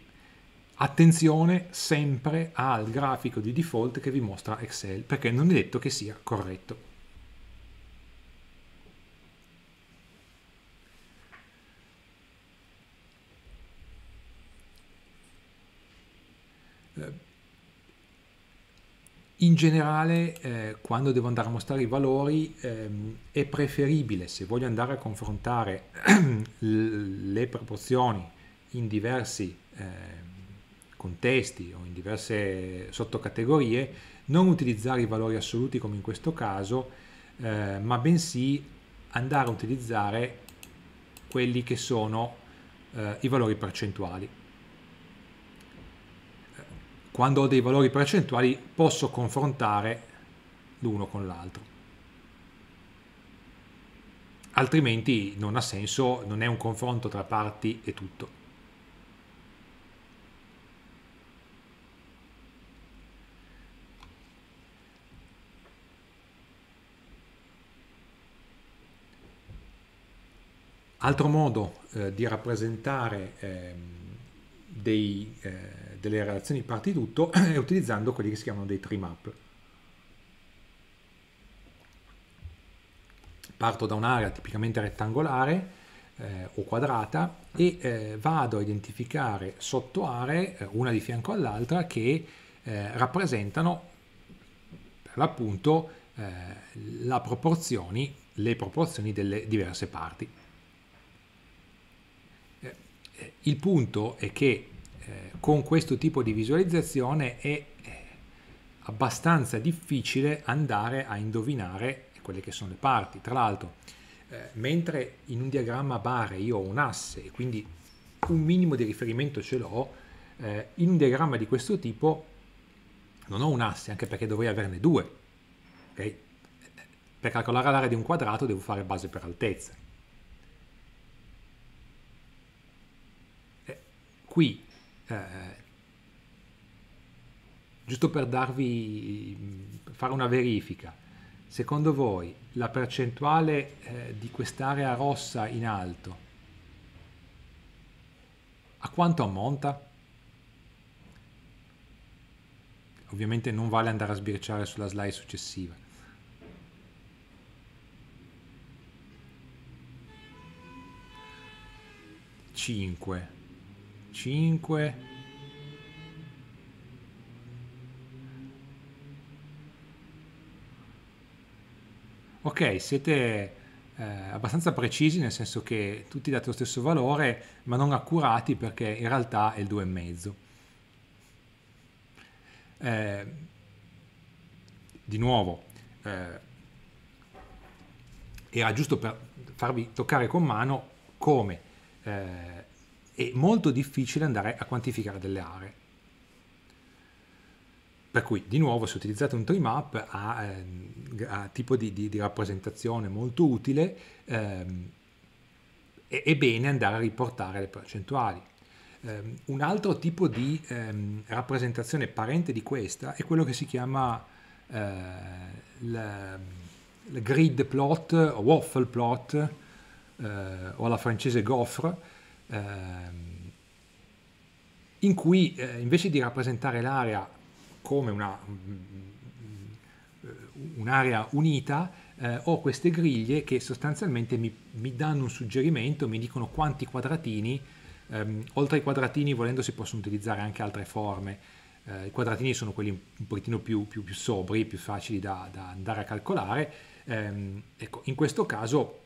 attenzione sempre al grafico di default che vi mostra Excel, perché non è detto che sia corretto. Eh, in generale, eh, quando devo andare a mostrare i valori, ehm, è preferibile, se voglio andare a confrontare le proporzioni in diversi eh, contesti o in diverse sottocategorie, non utilizzare i valori assoluti come in questo caso, eh, ma bensì andare a utilizzare quelli che sono eh, i valori percentuali. Quando ho dei valori percentuali posso confrontare l'uno con l'altro. Altrimenti non ha senso, non è un confronto tra parti e tutto. Altro modo eh, di rappresentare eh, dei, eh, delle relazioni parti tutto è utilizzando quelli che si chiamano dei tree map. Parto da un'area tipicamente rettangolare eh, o quadrata e eh, vado a identificare sotto aree, eh, una di fianco all'altra, che rappresentano per l'appunto la le proporzioni delle diverse parti. Eh, il punto è che eh, con questo tipo di visualizzazione è eh, abbastanza difficile andare a indovinare quelle che sono le parti. Tra l'altro, eh, mentre in un diagramma bare io ho un asse e quindi un minimo di riferimento ce l'ho, eh, in un diagramma di questo tipo non ho un asse, anche perché dovrei averne due. Okay? Per calcolare l'area di un quadrato devo fare base per altezza. qui, eh, giusto per darvi, fare una verifica, secondo voi la percentuale eh, di quest'area rossa in alto a quanto ammonta? Ovviamente non vale andare a sbirciare sulla slide successiva. Cinque. 5 ok siete eh, abbastanza precisi nel senso che tutti date lo stesso valore ma non accurati perché in realtà è il 2,5 eh, di nuovo eh, era giusto per farvi toccare con mano come eh, è molto difficile andare a quantificare delle aree. Per cui, di nuovo, se utilizzate un tree map a, ehm, a tipo di, di, di, rappresentazione molto utile, ehm, è, è, bene andare a riportare le percentuali. Ehm, un altro tipo di ehm, rappresentazione parente di questa è quello che si chiama eh, la, la grid plot o waffle plot eh, o alla francese goffre, ehm, in cui eh, invece di rappresentare l'area come una, mm, mm, mm, un'area unita, eh, ho queste griglie che sostanzialmente mi, mi, danno un suggerimento, mi dicono quanti quadratini, ehm, oltre ai quadratini volendo si possono utilizzare anche altre forme, eh, i quadratini sono quelli un pochettino più, più, più sobri, più facili da, da andare a calcolare, ehm, ecco, in questo caso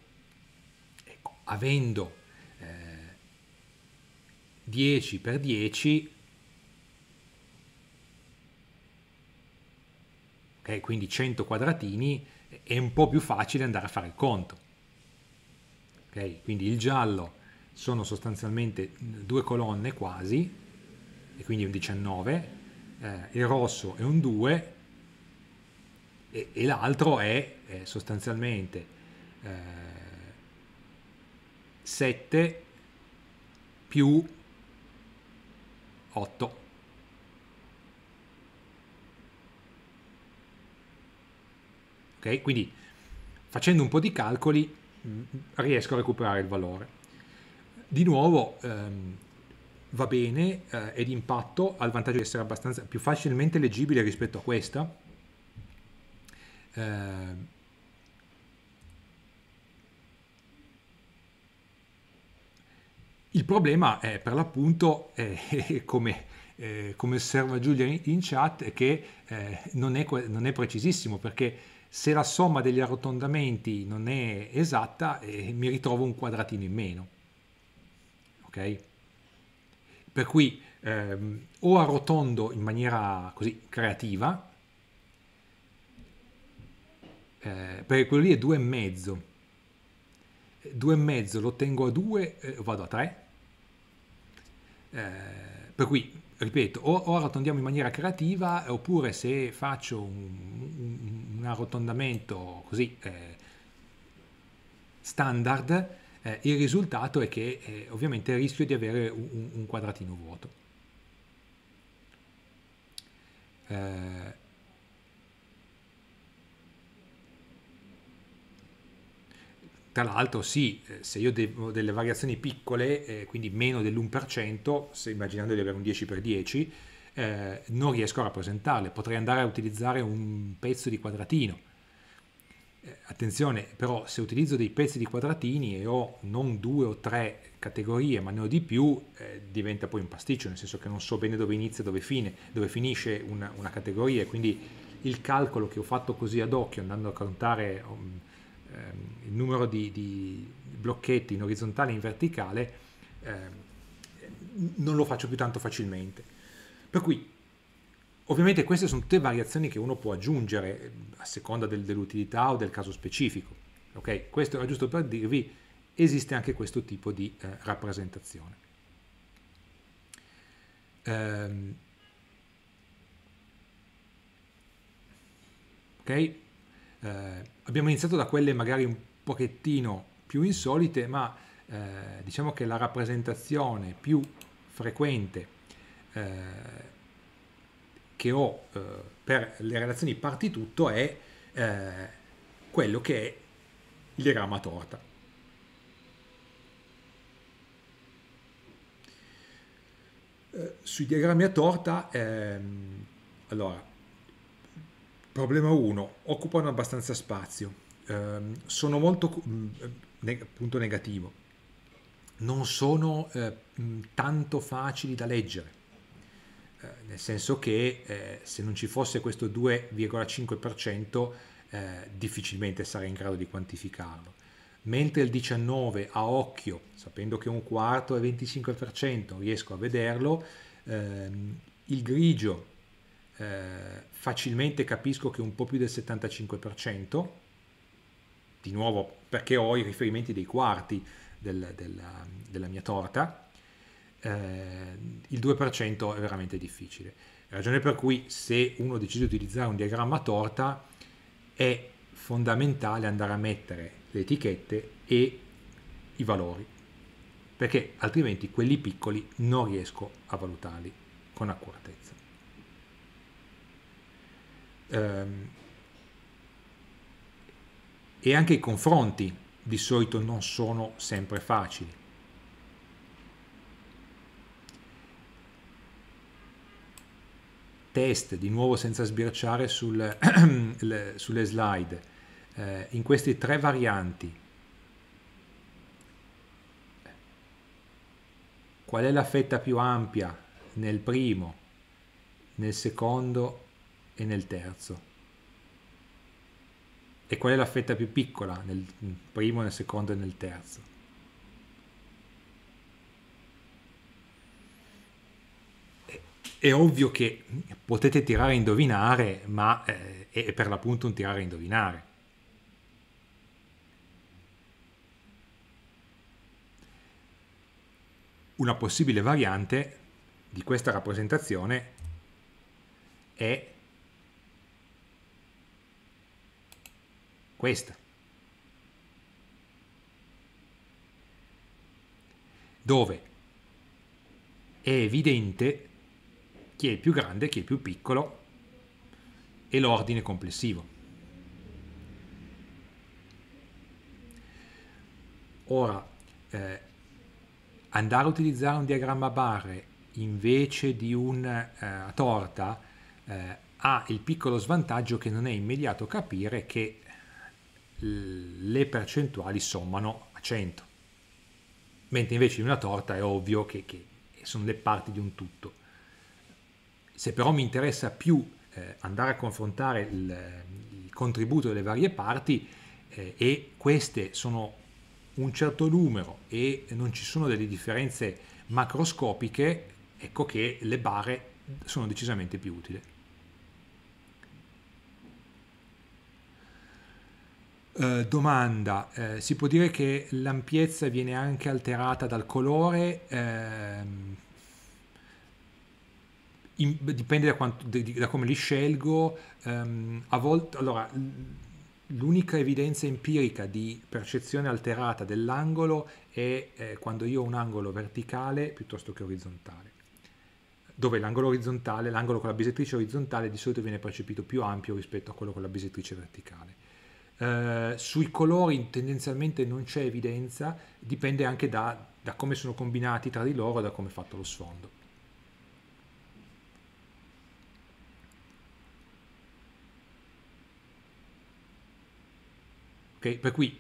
ecco, avendo 10 per 10 ok quindi 100 quadratini è un po' più facile andare a fare il conto ok quindi il giallo sono sostanzialmente due colonne quasi e quindi un 19 eh, il rosso è un 2 e, e l'altro è, è, sostanzialmente eh, 7 più 8. Ok, quindi facendo un po' di calcoli mm, riesco a recuperare il valore. Di nuovo ehm, va bene, eh, è d'impatto, ha il vantaggio di essere abbastanza più facilmente leggibile rispetto a questa. Eh, Il problema è per l'appunto, eh, come, eh, come, osserva Giulia in, in chat, che eh, non, è, non, è, precisissimo perché se la somma degli arrotondamenti non è esatta eh, mi ritrovo un quadratino in meno. Okay? Per cui ehm, o arrotondo in maniera così creativa, eh, perché quello lì è 2,5. 2,5 lo tengo a 2, eh, vado a 3 eh, per cui ripeto, o, o, arrotondiamo in maniera creativa, oppure se faccio un, un, un arrotondamento così eh, standard, eh, il risultato è che eh, ovviamente rischio di avere un, un quadratino vuoto. Eh, tra l'altro sì, eh, se io devo delle variazioni piccole, eh, quindi meno dell'1%, se immaginando di avere un 10x10, eh, non riesco a rappresentarle, potrei andare a utilizzare un pezzo di quadratino. Eh, attenzione, però se utilizzo dei pezzi di quadratini e ho non due o tre categorie, ma ne ho di più, eh, diventa poi un pasticcio, nel senso che non so bene dove inizia e dove, dove finisce una, una categoria, quindi il calcolo che ho fatto così ad occhio, andando a contare... Um, Ehm, il numero di, di, blocchetti in orizzontale e in verticale ehm, non lo faccio più tanto facilmente. Per cui Ovviamente queste sono tutte variazioni che uno può aggiungere ehm, a seconda del, dell'utilità o del caso specifico. Okay? Questo era giusto per dirvi, esiste anche questo tipo di eh, rappresentazione. Um, okay? Eh, abbiamo iniziato da quelle magari un pochettino più insolite, ma eh, diciamo che la rappresentazione più frequente eh, che ho eh, per le relazioni partitutto è eh, quello che è il diagramma a torta. Eh, sui diagrammi a torta, ehm, allora, Problema 1. Occupano abbastanza spazio. Eh, sono molto... Mm, Neg- punto negativo. Non sono eh, mm, tanto facili da leggere. Eh, nel senso che eh, se non ci fosse questo 2,5% eh, difficilmente sarei in grado di quantificarlo mentre il 19 a occhio, sapendo che un quarto è 25%, riesco a vederlo, ehm, il grigio eh, facilmente capisco che un po' più del 75%, di nuovo perché ho i riferimenti dei quarti del, della, della, mia torta, eh, il 2% è veramente difficile. Ragione per cui se uno decide di utilizzare un diagramma torta è fondamentale andare a mettere le etichette e i valori, perché altrimenti quelli piccoli non riesco a valutarli con accuratezza ehm, e anche i confronti di solito non sono sempre facili. Test, di nuovo senza sbirciare sul, le, sulle slide, eh, in queste tre varianti, qual è la fetta più ampia nel primo, nel secondo e nel terzo. E qual è la fetta più piccola nel mm, primo, nel secondo e nel terzo? È ovvio che potete tirare e indovinare, ma eh, è per l'appunto un tirare e indovinare. Una possibile variante di questa rappresentazione è Questa. Dove è evidente chi è più grande, chi è più piccolo e l'ordine complessivo. Ora, eh, andare a utilizzare un diagramma barre invece di una eh, torta eh, ha il piccolo svantaggio che non è immediato capire che eh, le percentuali sommano a 100, mentre invece in una torta è ovvio che, che sono le parti di un tutto. Se però mi interessa più eh, andare a confrontare il, il, contributo delle varie parti eh, e queste sono un certo numero e non ci sono delle differenze macroscopiche, ecco che le barre sono decisamente più utili. Eh, domanda, eh, si può dire che l'ampiezza viene anche alterata dal colore? Ehm, in, dipende da, quanto, di, da, come li scelgo. Ehm, a volte, allora, l'unica evidenza empirica di percezione alterata dell'angolo è eh, quando io ho un angolo verticale piuttosto che orizzontale dove l'angolo orizzontale, l'angolo con la bisettrice orizzontale di solito viene percepito più ampio rispetto a quello con la bisettrice verticale. Eh, sui colori tendenzialmente non c'è evidenza, dipende anche da, da come sono combinati tra di loro e da come è fatto lo sfondo. Ok, per cui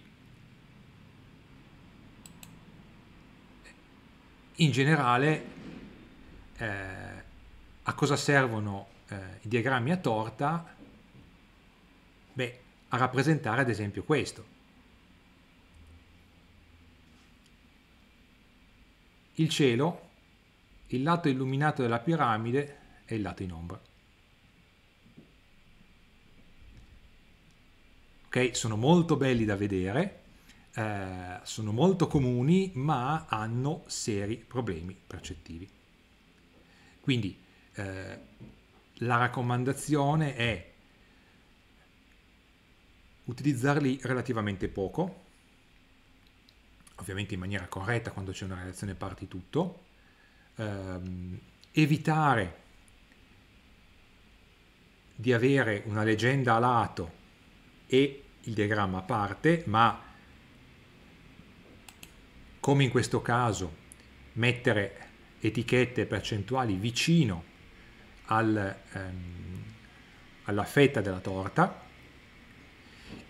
in generale eh, a cosa servono eh, i diagrammi a torta? a rappresentare ad esempio questo. Il cielo, il lato illuminato della piramide e il lato in ombra. Ok, sono molto belli da vedere, eh, sono molto comuni, ma hanno seri problemi percettivi. Quindi eh, la raccomandazione è utilizzarli relativamente poco, ovviamente in maniera corretta quando c'è una relazione parti tutto, ehm, evitare di avere una leggenda a lato e il diagramma a parte, ma come in questo caso mettere etichette percentuali vicino al, ehm, alla fetta della torta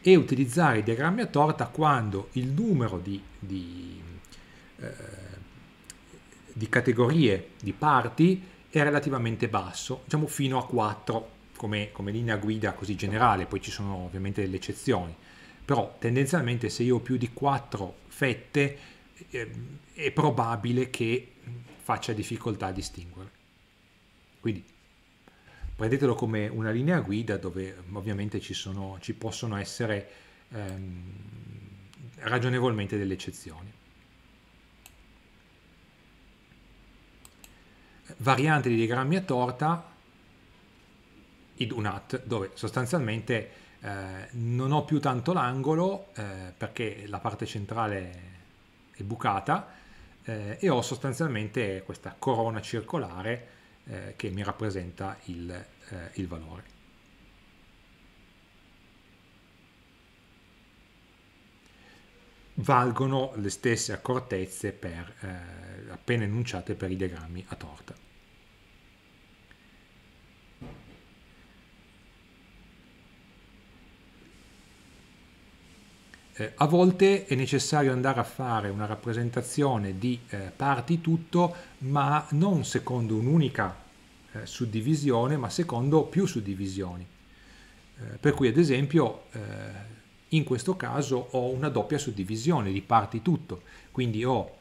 e utilizzare i diagrammi a torta quando il numero di, di, eh, di categorie, di parti, è relativamente basso, diciamo fino a 4 come, come linea guida così generale, poi ci sono ovviamente delle eccezioni, però tendenzialmente se io ho più di 4 fette eh, è probabile che faccia difficoltà a distinguere. Quindi prendetelo come una linea guida dove mm, ovviamente ci, sono, ci possono essere ehm, ragionevolmente delle eccezioni. Variante di diagrammi a torta, idunat, dove sostanzialmente eh, non ho più tanto l'angolo eh, perché la parte centrale è bucata eh, e ho sostanzialmente questa corona circolare eh, che mi rappresenta il, eh, il valore. Valgono le stesse accortezze per, eh, appena enunciate per i diagrammi a torta. Eh, a volte è necessario andare a fare una rappresentazione di eh, parti tutto, ma non secondo un'unica eh, suddivisione, ma secondo più suddivisioni. Eh, per cui, ad esempio, eh, in questo caso ho una doppia suddivisione di parti tutto, quindi ho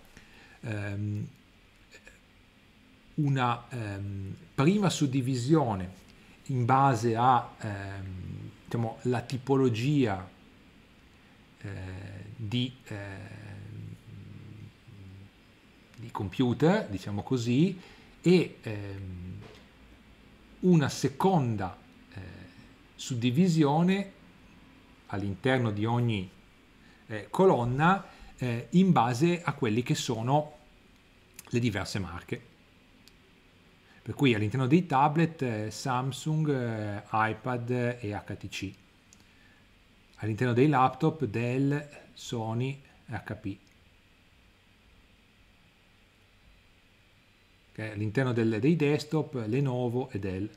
ehm, una ehm, prima suddivisione in base alla ehm, diciamo, tipologia eh, di, eh, di, computer, diciamo così, e ehm, una seconda eh, suddivisione all'interno di ogni eh, colonna eh, in base a quelli che sono le diverse marche. Per cui all'interno dei tablet Samsung, iPad e HTC all'interno dei laptop del Sony HP. all'interno dei desktop Lenovo e Dell,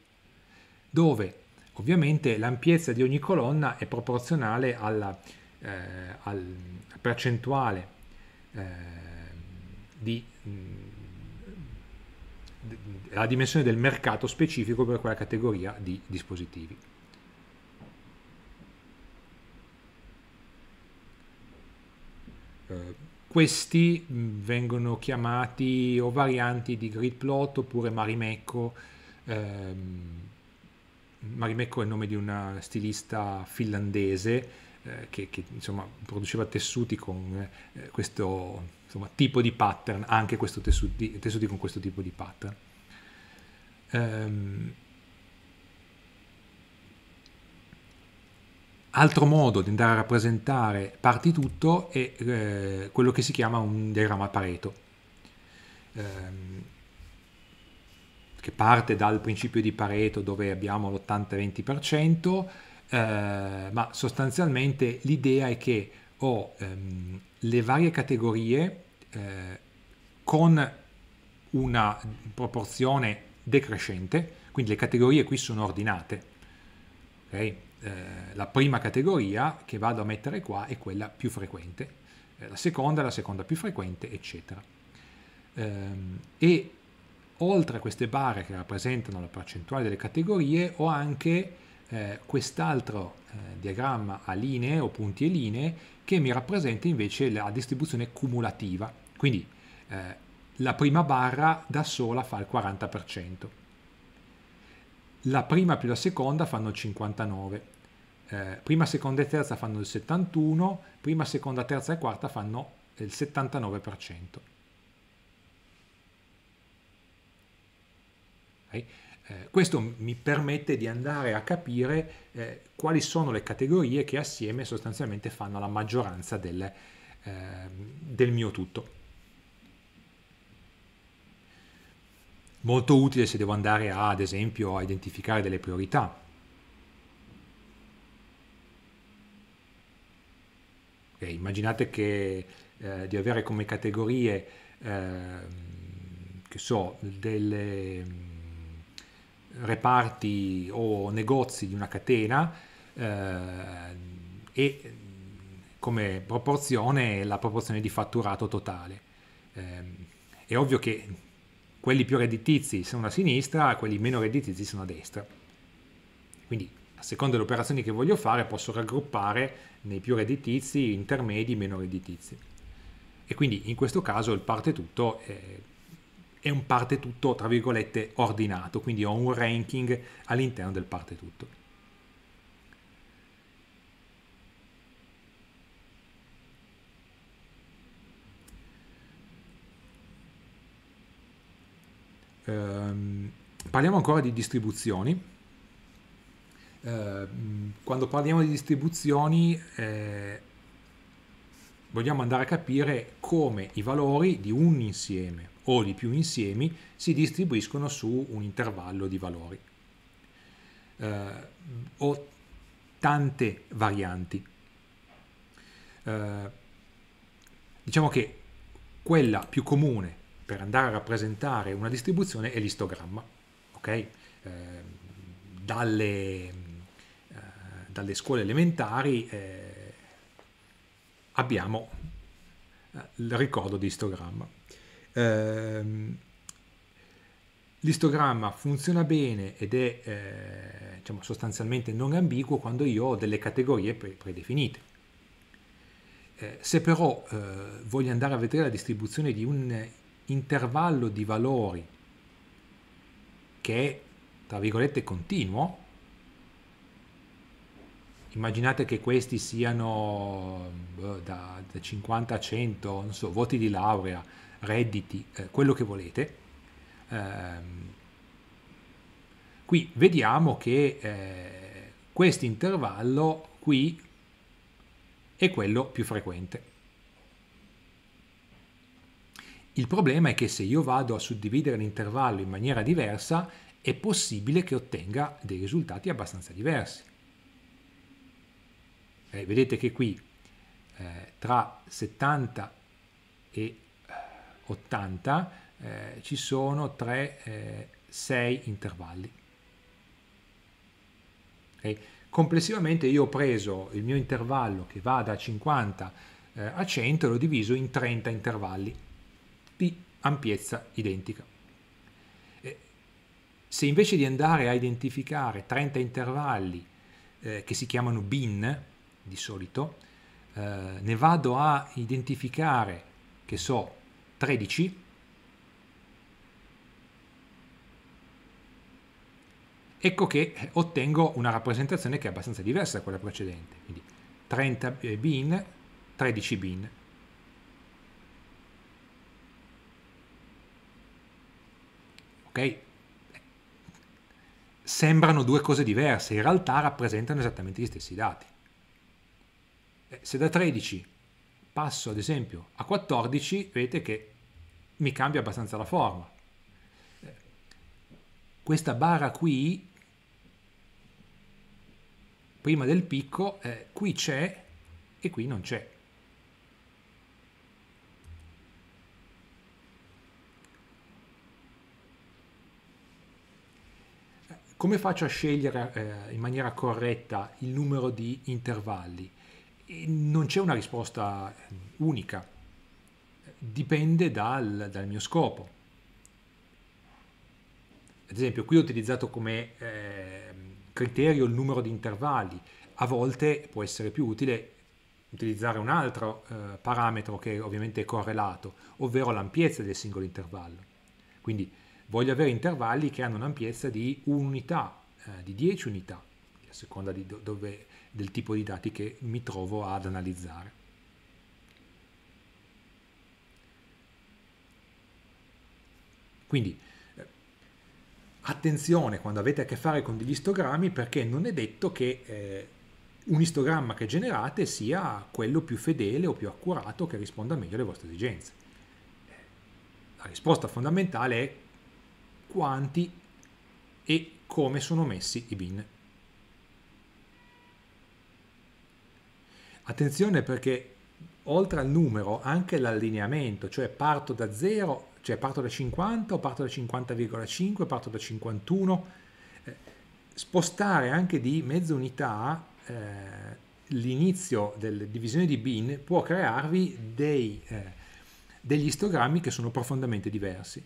dove ovviamente l'ampiezza di ogni colonna è proporzionale alla eh, al percentuale eh, di, mh, mm, alla dimensione del mercato specifico per quella categoria di dispositivi. Eh, questi mm, vengono chiamati o varianti di grid plot oppure marimekko. Ehm, marimekko è il nome di una stilista finlandese eh, che, che insomma, produceva tessuti con eh, questo insomma, tipo di pattern, anche tessuti, tessuti, con questo tipo di pattern. Um, altro modo di andare a rappresentare parti tutto è eh, quello che si chiama un diagramma Pareto, ehm, che parte dal principio di Pareto dove abbiamo l'80-20%, eh, ma sostanzialmente l'idea è che ho ehm, le varie categorie eh, con una proporzione decrescente, quindi le categorie qui sono ordinate. Okay? Eh, la prima categoria che vado a mettere qua è quella più frequente, eh, la seconda è la seconda più frequente, eccetera. Ehm, e oltre a queste barre che rappresentano la percentuale delle categorie ho anche eh, quest'altro eh, diagramma a linee o punti e linee che mi rappresenta invece la distribuzione cumulativa. Quindi la prima barra da sola fa il 40% la prima più la seconda fanno il 59, eh, prima, seconda e terza fanno il 71, prima, seconda, terza e quarta fanno il 79%. Eh, questo mi permette di andare a capire eh, quali sono le categorie che assieme sostanzialmente fanno la maggioranza del, ehm, del mio tutto. molto utile se devo andare a, ad esempio a identificare delle priorità. Okay, immaginate che, eh, di avere come categorie, eh, che so, delle mm, reparti o negozi di una catena eh, e mm, come proporzione la proporzione di fatturato totale. Ehm, è ovvio che quelli più redditizi sono a sinistra, quelli meno redditizi sono a destra. Quindi a seconda delle operazioni che voglio fare posso raggruppare nei più redditizi, intermedi, meno redditizi. E quindi in questo caso il parte tutto è, è un parte tutto tra virgolette ordinato, quindi ho un ranking all'interno del parte tutto. Ehm, parliamo ancora di distribuzioni. Ehm, quando parliamo di distribuzioni eh, vogliamo andare a capire come i valori di un insieme o di più insiemi si distribuiscono su un intervallo di valori. Eh, ho tante varianti. Eh, diciamo che quella più comune per andare a rappresentare una distribuzione è l'istogramma, ok? Eh, dalle, eh, dalle, scuole elementari eh, abbiamo eh, il ricordo di istogramma. Ehm, l'istogramma funziona bene ed è eh, diciamo, sostanzialmente non ambiguo quando io ho delle categorie pre predefinite eh, se però eh, voglio andare a vedere la distribuzione di un intervallo di valori che è, tra virgolette, continuo, immaginate che questi siano boh, da, 50 a 100, so, voti di laurea, redditi, eh, quello che volete, ehm, qui vediamo che eh, questo intervallo qui è quello più frequente. Il problema è che se io vado a suddividere l'intervallo in maniera diversa è possibile che ottenga dei risultati abbastanza diversi. Eh, vedete che qui eh, tra 70 e 80 eh, eh, ci sono 3, 6 eh, intervalli. Okay. Complessivamente io ho preso il mio intervallo che va da 50 eh, a 100 e l'ho diviso in 30 intervalli di ampiezza identica. Eh, se invece di andare a identificare 30 intervalli eh, che si chiamano bin di solito, eh, ne vado a identificare, che so, 13, ecco che eh, ottengo una rappresentazione che è abbastanza diversa da quella precedente. Quindi 30 eh, bin, 13 bin. ok? Sembrano due cose diverse, in realtà rappresentano esattamente gli stessi dati. Eh, se da 13 passo ad esempio a 14, vedete che mi cambia abbastanza la forma. Eh, questa barra qui, prima del picco, eh, qui c'è e qui non c'è. Come faccio a scegliere eh, in maniera corretta il numero di intervalli? E non c'è una risposta eh, unica, dipende dal, dal mio scopo. Ad esempio, qui ho utilizzato come eh, criterio il numero di intervalli, a volte può essere più utile utilizzare un altro eh, parametro che ovviamente è correlato, ovvero l'ampiezza del singolo intervallo. Quindi voglio avere intervalli che hanno un'ampiezza di un'unità, eh, di 10 unità, a seconda do dove, del tipo di dati che mi trovo ad analizzare. Quindi eh, attenzione quando avete a che fare con degli istogrammi perché non è detto che eh, un istogramma che generate sia quello più fedele o più accurato che risponda meglio alle vostre esigenze. La risposta fondamentale è quanti e come sono messi i bin. Attenzione perché oltre al numero anche l'allineamento, cioè parto da 0, cioè parto da 50 o parto da 50,5, parto da 51. Eh, spostare anche di mezza unità eh, l'inizio della divisione di bin può crearvi dei, eh, degli istogrammi che sono profondamente diversi.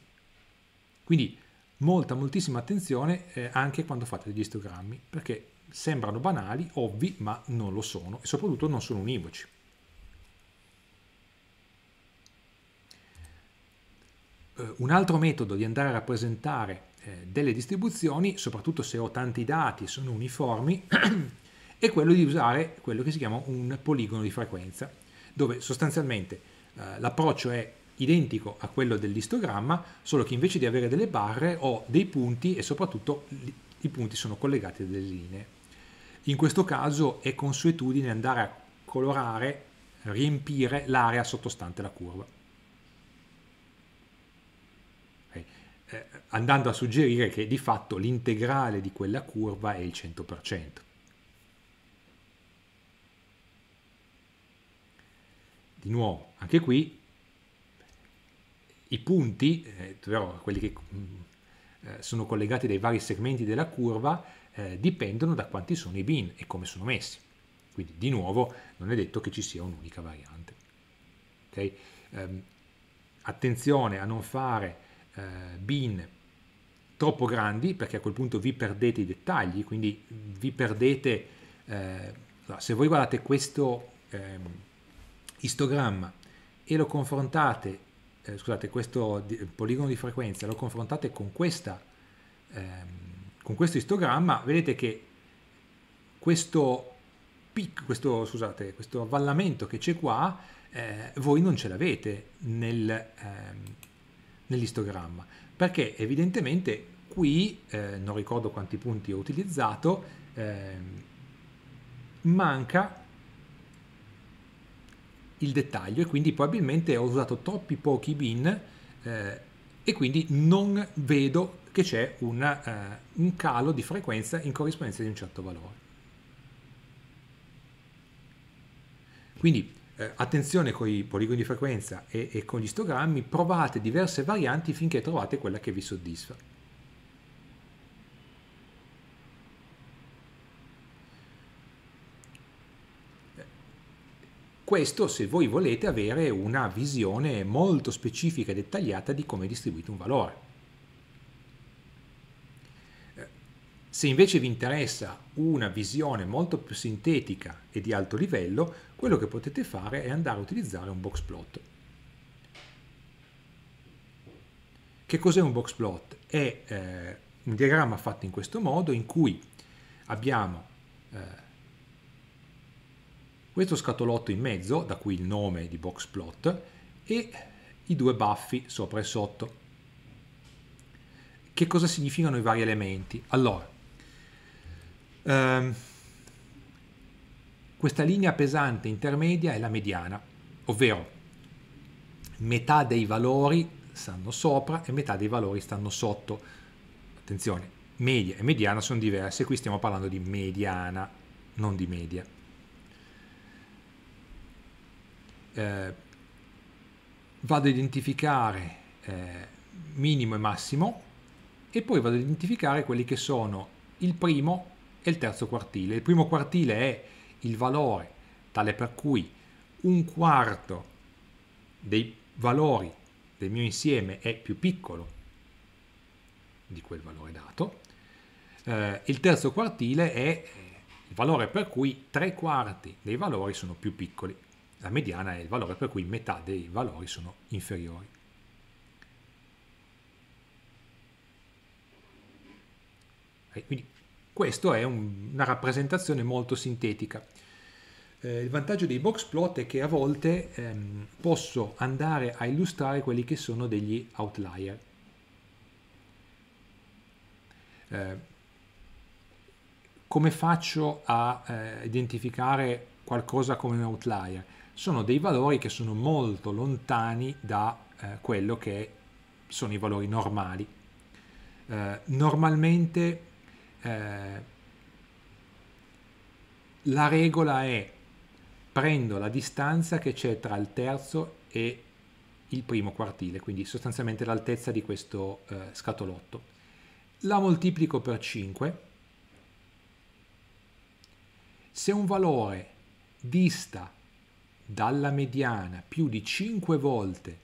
Quindi molta, moltissima attenzione eh, anche quando fate degli istogrammi, perché sembrano banali, ovvi, ma non lo sono e soprattutto non sono univoci. Eh, un altro metodo di andare a rappresentare eh, delle distribuzioni, soprattutto se ho tanti dati e sono uniformi, è quello di usare quello che si chiama un poligono di frequenza, dove sostanzialmente eh, l'approccio è identico a quello dell'istogramma, solo che invece di avere delle barre ho dei punti e soprattutto i punti sono collegati a delle linee. In questo caso è consuetudine andare a colorare, riempire l'area sottostante la curva. Eh, andando a suggerire che di fatto l'integrale di quella curva è il 100%. Di nuovo, anche qui i punti, eh, però quelli che mm, eh, sono collegati dai vari segmenti della curva, eh, dipendono da quanti sono i bin e come sono messi. Quindi di nuovo non è detto che ci sia un'unica variante. Okay? Ehm, attenzione a non fare bin troppo grandi perché a quel punto vi perdete i dettagli, quindi vi perdete, se voi guardate questo ehm, istogramma e lo confrontate eh, scusate, questo di, poligono di frequenza lo confrontate con, questa, ehm, con questo istogramma, vedete che questo pic, questo, scusate, questo avvallamento che c'è qua, eh, voi non ce l'avete nel, ehm, nell'istogramma, perché evidentemente qui, eh, non ricordo quanti punti ho utilizzato, ehm, manca il dettaglio e quindi probabilmente ho usato troppi pochi bin eh, e quindi non vedo che c'è uh, un calo di frequenza in corrispondenza di un certo valore. Quindi eh, attenzione con i poligoni di frequenza e, e con gli istogrammi, provate diverse varianti finché trovate quella che vi soddisfa. Questo se voi volete avere una visione molto specifica e dettagliata di come è distribuito un valore. Eh, se invece vi interessa una visione molto più sintetica e di alto livello, quello che potete fare è andare a utilizzare un box plot. Che cos'è un box plot? È eh, un diagramma fatto in questo modo in cui abbiamo eh, questo scatolotto in mezzo, da cui il nome di box plot, e i due baffi sopra e sotto. Che cosa significano i vari elementi? Allora, ehm, questa linea pesante intermedia è la mediana, ovvero metà dei valori stanno sopra e metà dei valori stanno sotto. Attenzione, media e mediana sono diverse, qui stiamo parlando di mediana, non di media. eh, vado a identificare eh, minimo e massimo e poi vado a identificare quelli che sono il primo e il terzo quartile. Il primo quartile è il valore tale per cui un quarto dei valori del mio insieme è più piccolo di quel valore dato. Eh, il terzo quartile è il valore per cui tre quarti dei valori sono più piccoli la mediana è il valore per cui metà dei valori sono inferiori. Quindi questa è un, una rappresentazione molto sintetica. Eh, il vantaggio dei box plot è che a volte ehm, posso andare a illustrare quelli che sono degli outlier. Eh, come faccio a eh, identificare qualcosa come un outlier? sono dei valori che sono molto lontani da eh, quello che sono i valori normali. Eh, normalmente eh, la regola è prendo la distanza che c'è tra il terzo e il primo quartile, quindi sostanzialmente l'altezza di questo eh, scatolotto. La moltiplico per 5. Se un valore dista dalla mediana più di 5 volte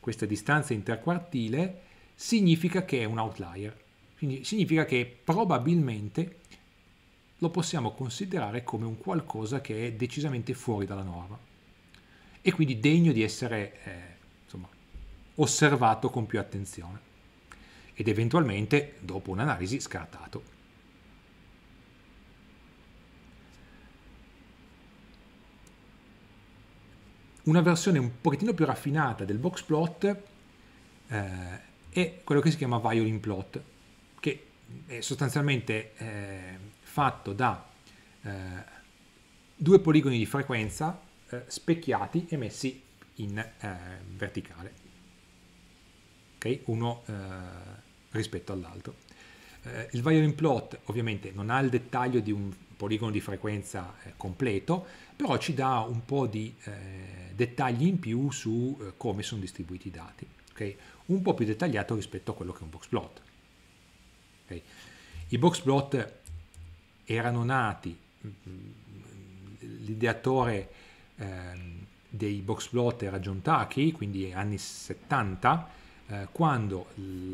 questa distanza interquartile significa che è un outlier, quindi significa che probabilmente lo possiamo considerare come un qualcosa che è decisamente fuori dalla norma e quindi degno di essere eh, insomma, osservato con più attenzione ed eventualmente dopo un'analisi scartato. una versione un pochettino più raffinata del box plot eh, è quello che si chiama violin plot, che è sostanzialmente eh, fatto da eh, due poligoni di frequenza eh, specchiati e messi in eh, verticale, okay? uno eh, rispetto all'altro. il violin plot ovviamente non ha il dettaglio di un poligono di frequenza eh, completo, però ci dà un po' di eh, dettagli in più su eh, come sono distribuiti i dati, okay? un po' più dettagliato rispetto a quello che è un box plot. Okay? I box plot erano nati, mm, mm, l'ideatore ehm, dei box plot era John Taki, quindi anni 70, quando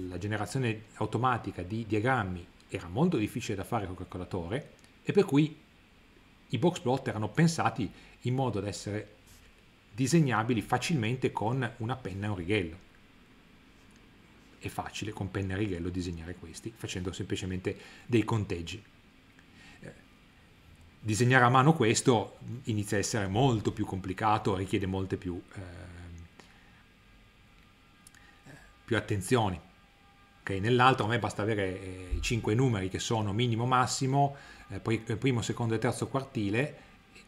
la generazione automatica di diagrammi era molto difficile da fare con il calcolatore e per cui i box plot erano pensati in modo da essere disegnabili facilmente con una penna e un righello. È facile con penna e righello disegnare questi facendo semplicemente dei conteggi. Eh, disegnare a mano questo inizia a essere molto più complicato, richiede molte più, ehm, eh, più attenzioni. Okay? Nell'altro a me basta avere eh, i cinque numeri che sono minimo massimo, eh, eh, primo, secondo e terzo quartile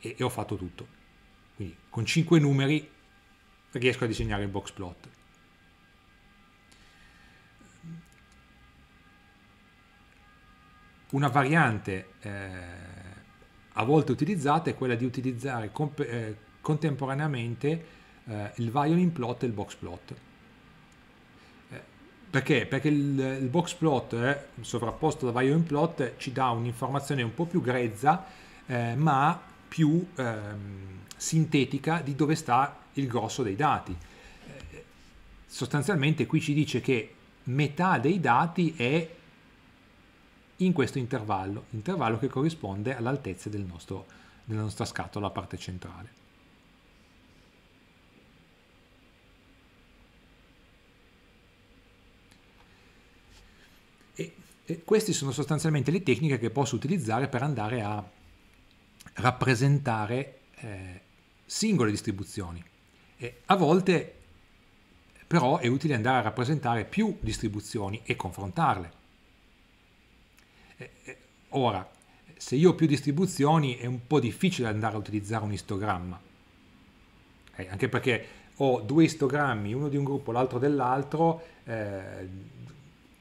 e, e ho fatto tutto. Quindi con 5 numeri riesco a disegnare il box plot. Una variante eh, a volte utilizzata è quella di utilizzare eh, contemporaneamente eh, il violin plot e il box plot. Perché? Perché il, il box plot eh, sovrapposto da Vio in plot ci dà un'informazione un po' più grezza, eh, ma più ehm, sintetica di dove sta il grosso dei dati. Eh, sostanzialmente qui ci dice che metà dei dati è in questo intervallo, intervallo che corrisponde all'altezza del nostro, della nostra scatola, la parte centrale. E queste sono sostanzialmente le tecniche che posso utilizzare per andare a rappresentare eh, singole distribuzioni. E a volte però è utile andare a rappresentare più distribuzioni e confrontarle. E, e, ora, se io ho più distribuzioni è un po' difficile andare a utilizzare un istogramma, eh, anche perché ho due istogrammi, uno di un gruppo, l'altro dell'altro, eh,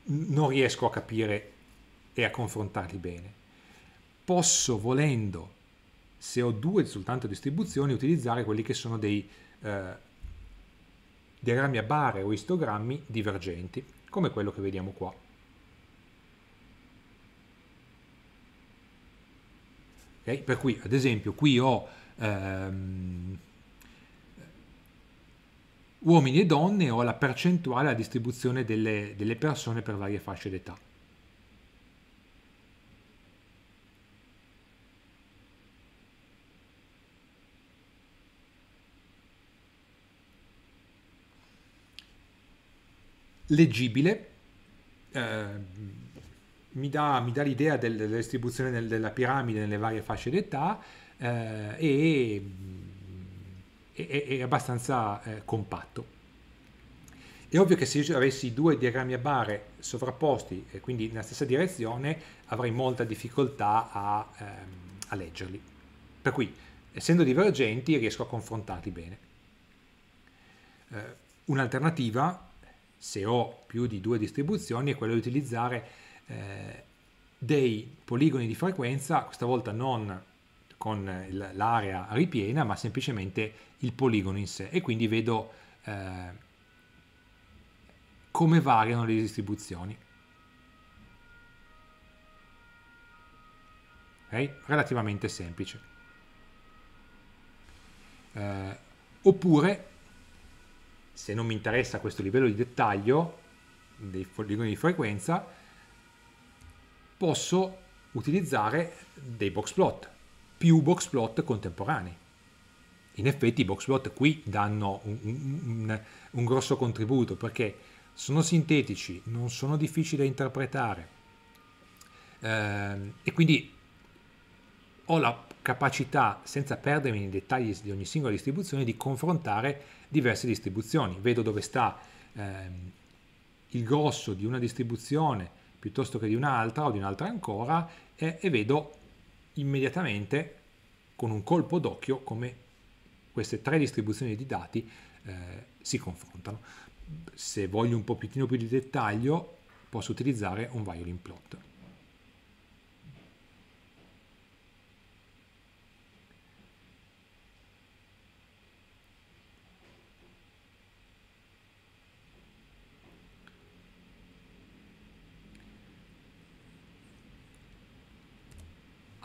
non riesco a capire e a confrontarli bene. Posso, volendo, se ho due soltanto distribuzioni, utilizzare quelli che sono dei eh, diagrammi a barre o istogrammi divergenti, come quello che vediamo qua. Okay? Per cui, ad esempio, qui ho ehm, uomini e donne o la percentuale, la distribuzione delle, delle persone per varie fasce d'età. leggibile, eh, mi dà, dà l'idea del, della distribuzione del, della piramide nelle varie fasce d'età eh, e è, è abbastanza eh, compatto. È ovvio che se io avessi due diagrammi a barre sovrapposti e quindi nella stessa direzione avrei molta difficoltà a, ehm, a leggerli. Per cui, essendo divergenti, riesco a confrontarli bene. Eh, Un'alternativa, se ho più di due distribuzioni, è quella di utilizzare eh, dei poligoni di frequenza, questa volta non con l'area ripiena, ma semplicemente il poligono in sé. E quindi vedo eh, come variano le distribuzioni. Okay? Relativamente semplice. Eh, oppure, se non mi interessa questo livello di dettaglio dei poligoni di frequenza, posso utilizzare dei box plot più box plot contemporanei. In effetti i box plot qui danno un, un, un grosso contributo perché sono sintetici, non sono difficili da interpretare ehm, e quindi ho la capacità, senza perdermi nei dettagli di ogni singola distribuzione, di confrontare diverse distribuzioni. Vedo dove sta ehm, il grosso di una distribuzione piuttosto che di un'altra o di un'altra ancora eh, e vedo immediatamente con un colpo d'occhio come queste tre distribuzioni di dati eh, si confrontano. Se voglio un pochettino più di dettaglio posso utilizzare un violin plot.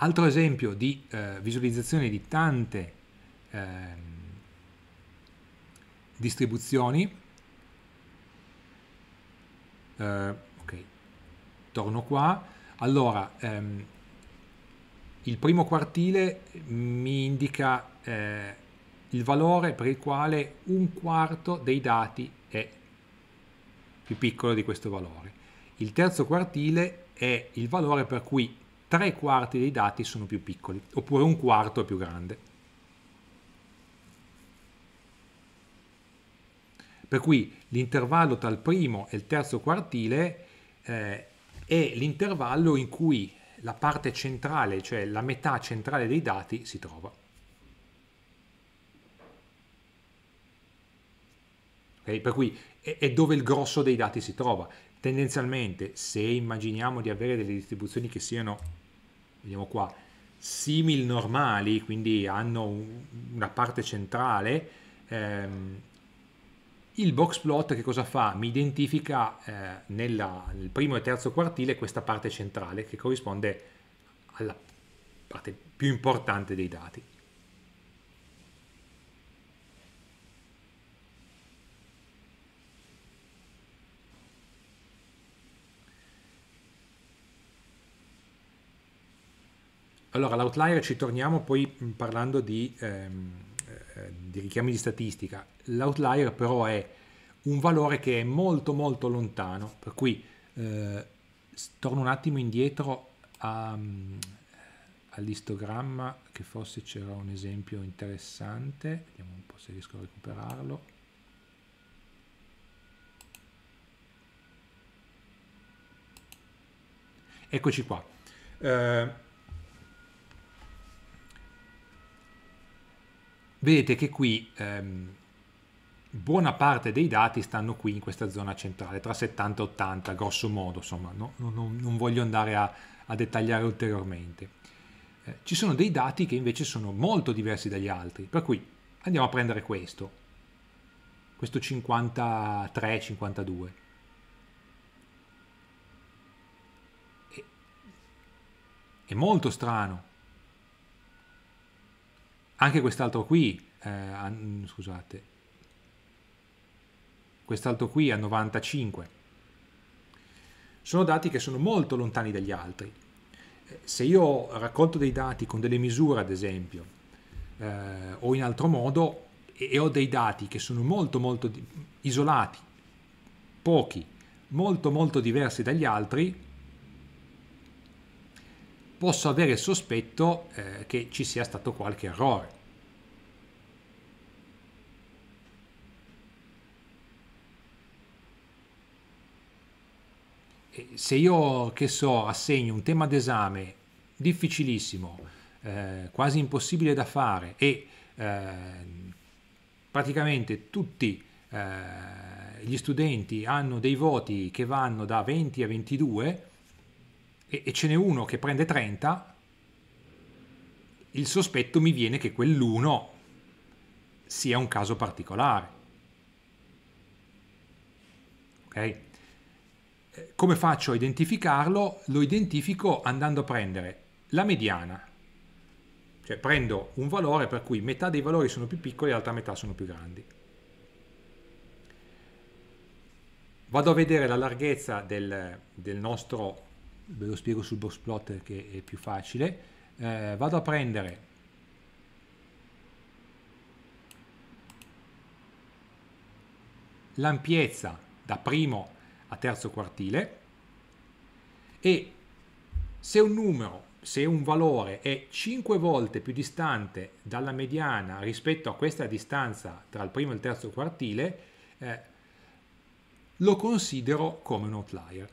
Altro esempio di eh, visualizzazione di tante eh, distribuzioni. Eh, ok, torno qua. Allora, ehm, il primo quartile mi indica eh, il valore per il quale un quarto dei dati è più piccolo di questo valore. Il terzo quartile è il valore per cui tre quarti dei dati sono più piccoli, oppure un quarto è più grande. Per cui l'intervallo tra il primo e il terzo quartile eh, è l'intervallo in cui la parte centrale, cioè la metà centrale dei dati, si trova. Okay? Per cui è, è dove il grosso dei dati si trova. Tendenzialmente, se immaginiamo di avere delle distribuzioni che siano vediamo qua, simil normali, quindi hanno un, una parte centrale, ehm, il box plot che cosa fa? Mi identifica eh, nella, nel primo e terzo quartile questa parte centrale che corrisponde alla parte più importante dei dati. Allora, l'outlier ci torniamo poi mm, parlando di, ehm, eh, di richiami di statistica. L'outlier però è un valore che è molto molto lontano, per cui eh, torno un attimo indietro a, mm, all'istogramma che forse c'era un esempio interessante, vediamo un po' se riesco a recuperarlo. Eccoci qua. Eh, vedete che qui ehm, buona parte dei dati stanno qui in questa zona centrale, tra 70 e 80, grosso modo, insomma, no? non, non, non, voglio andare a, a dettagliare ulteriormente. Eh, ci sono dei dati che invece sono molto diversi dagli altri, per cui andiamo a prendere questo, questo 53-52. È molto strano, anche quest'altro qui, eh, mm, scusate, quest'altro qui a 95. Sono dati che sono molto lontani dagli altri. Eh, se io raccolto dei dati con delle misure, ad esempio, eh, o in altro modo, e, ho dei dati che sono molto molto isolati, pochi, molto molto diversi dagli altri, posso avere il sospetto eh, che ci sia stato qualche errore. se io, che so, assegno un tema d'esame difficilissimo, eh, quasi impossibile da fare e eh, praticamente tutti eh, gli studenti hanno dei voti che vanno da 20 a 22, e, e ce n'è uno che prende 30, il sospetto mi viene che quell'uno sia un caso particolare. Ok? Eh, come faccio a identificarlo? Lo identifico andando a prendere la mediana, cioè prendo un valore per cui metà dei valori sono più piccoli e l'altra metà sono più grandi. Vado a vedere la larghezza del, del nostro ve lo spiego sul box plot che è più facile, eh, vado a prendere l'ampiezza da primo a terzo quartile e se un numero, se un valore è 5 volte più distante dalla mediana rispetto a questa distanza tra il primo e il terzo quartile, eh, lo considero come un outlier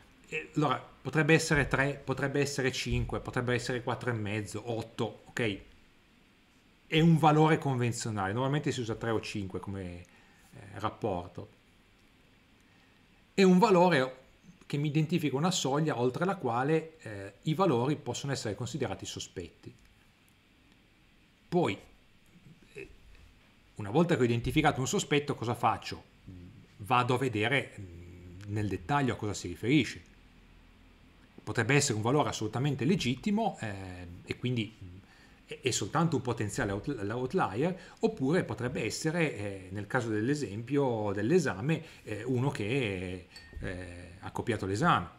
allora, potrebbe essere 3, potrebbe essere 5, potrebbe essere 4,5, 8, ok? È un valore convenzionale, normalmente si usa 3 o 5 come eh, rapporto. È un valore che mi identifica una soglia oltre la quale eh, i valori possono essere considerati sospetti. Poi, eh, una volta che ho identificato un sospetto, cosa faccio? Vado a vedere mm, nel dettaglio a cosa si riferisce potrebbe essere un valore assolutamente legittimo eh, e quindi mm, è soltanto un potenziale outlier, oppure potrebbe essere, eh, nel caso dell'esempio dell'esame, eh, uno che eh, ha copiato l'esame,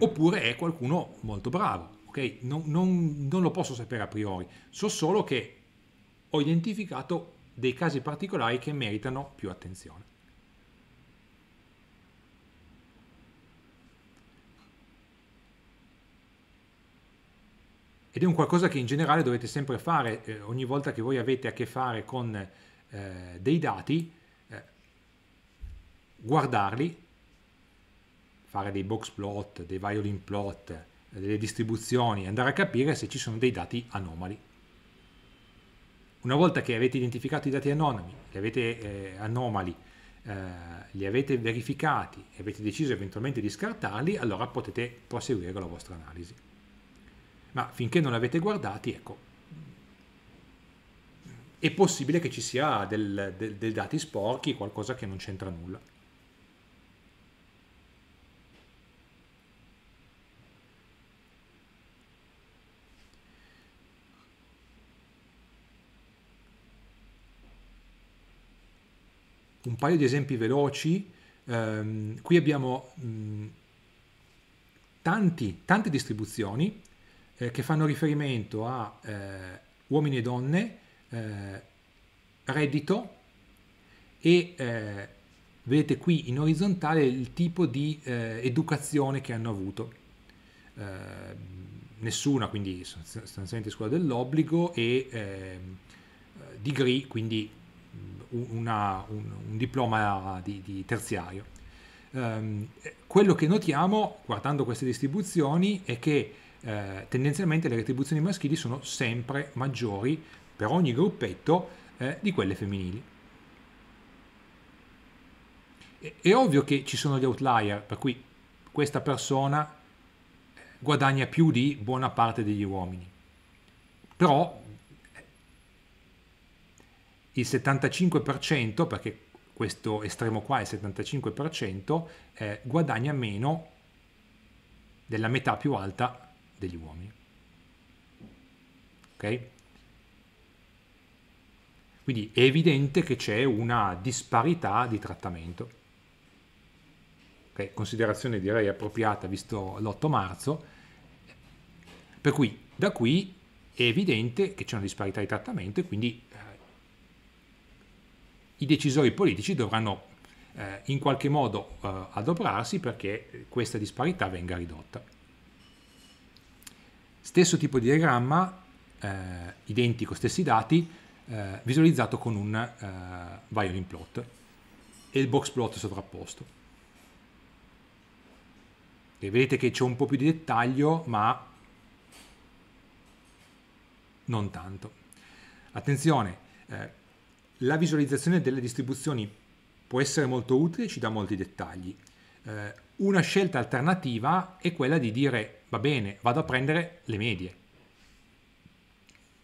oppure è qualcuno molto bravo. Okay? Non, non, non lo posso sapere a priori, so solo che ho identificato dei casi particolari che meritano più attenzione. ed è un qualcosa che in generale dovete sempre fare eh, ogni volta che voi avete a che fare con eh, dei dati, eh, guardarli, fare dei box plot, dei violin plot, delle distribuzioni, andare a capire se ci sono dei dati anomali. Una volta che avete identificato i dati anomali, li avete, eh, anomali, eh, li avete verificati e avete deciso eventualmente di scartarli, allora potete proseguire con la vostra analisi ma finché non l'avete guardati, ecco, è possibile che ci sia del, del, dei dati sporchi, qualcosa che non c'entra nulla. Un paio di esempi veloci, um, qui abbiamo um, tanti, tante distribuzioni eh, che fanno riferimento a eh, uomini e donne, eh, reddito e eh, vedete qui in orizzontale il tipo di eh, educazione che hanno avuto. Eh, nessuna, quindi sostanzialmente scuola dell'obbligo e ehm, degree, quindi mm, una, un, un, diploma di, di terziario. Um, quello che notiamo guardando queste distribuzioni è che eh, tendenzialmente le retribuzioni maschili sono sempre maggiori per ogni gruppetto eh, di quelle femminili. È, è ovvio che ci sono gli outlier, per cui questa persona eh, guadagna più di buona parte degli uomini, però eh, il 75%, perché questo estremo qua è il 75%, eh, guadagna meno della metà più alta degli uomini. Ok? Quindi è evidente che c'è una disparità di trattamento. Okay? Considerazione direi appropriata visto l'8 marzo. Per cui da qui è evidente che c'è una disparità di trattamento e quindi eh, i decisori politici dovranno eh, in qualche modo eh, adoperarsi perché questa disparità venga ridotta. Stesso tipo di diagramma, eh, identico, stessi dati, eh, visualizzato con un eh, violin plot e il box plot sovrapposto. E vedete che c'è un po' più di dettaglio, ma non tanto. Attenzione, eh, la visualizzazione delle distribuzioni può essere molto utile, ci dà molti dettagli. Eh, una scelta alternativa è quella di dire va bene, vado a prendere le medie.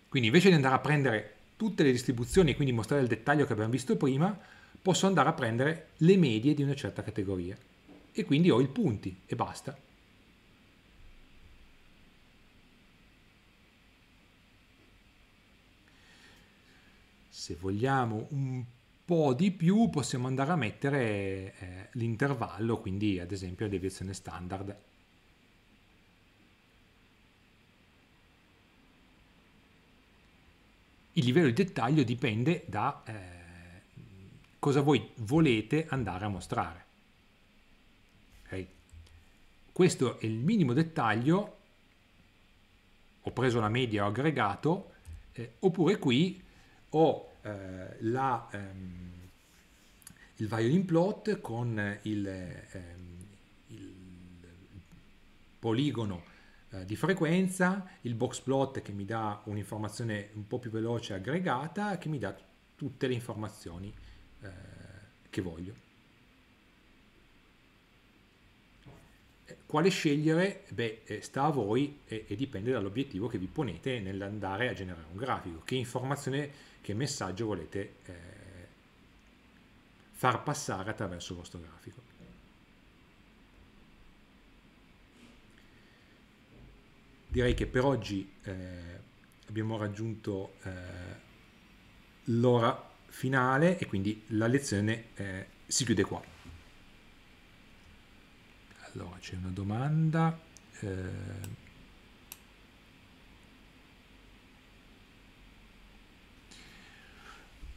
Quindi invece di andare a prendere tutte le distribuzioni e quindi mostrare il dettaglio che abbiamo visto prima, posso andare a prendere le medie di una certa categoria e quindi ho i punti e basta. Se vogliamo un po' di più possiamo andare a mettere eh, l'intervallo, quindi ad esempio la deviazione standard il livello di dettaglio dipende da eh, cosa voi volete andare a mostrare. Okay. Questo è il minimo dettaglio, ho preso la media ho aggregato, eh, oppure qui ho eh, la, ehm, il violin plot con il, ehm, il poligono eh, di frequenza, il box plot che mi dà un'informazione un po' più veloce aggregata, che mi dà tutte le informazioni eh, che voglio. Eh, quale scegliere? Beh, eh, sta a voi e, e dipende dall'obiettivo che vi ponete nell'andare a generare un grafico. Che informazione che messaggio volete eh, far passare attraverso il vostro grafico. Direi che per oggi eh, abbiamo raggiunto eh, l'ora finale e quindi la lezione eh, si chiude qua. Allora c'è una domanda. Eh,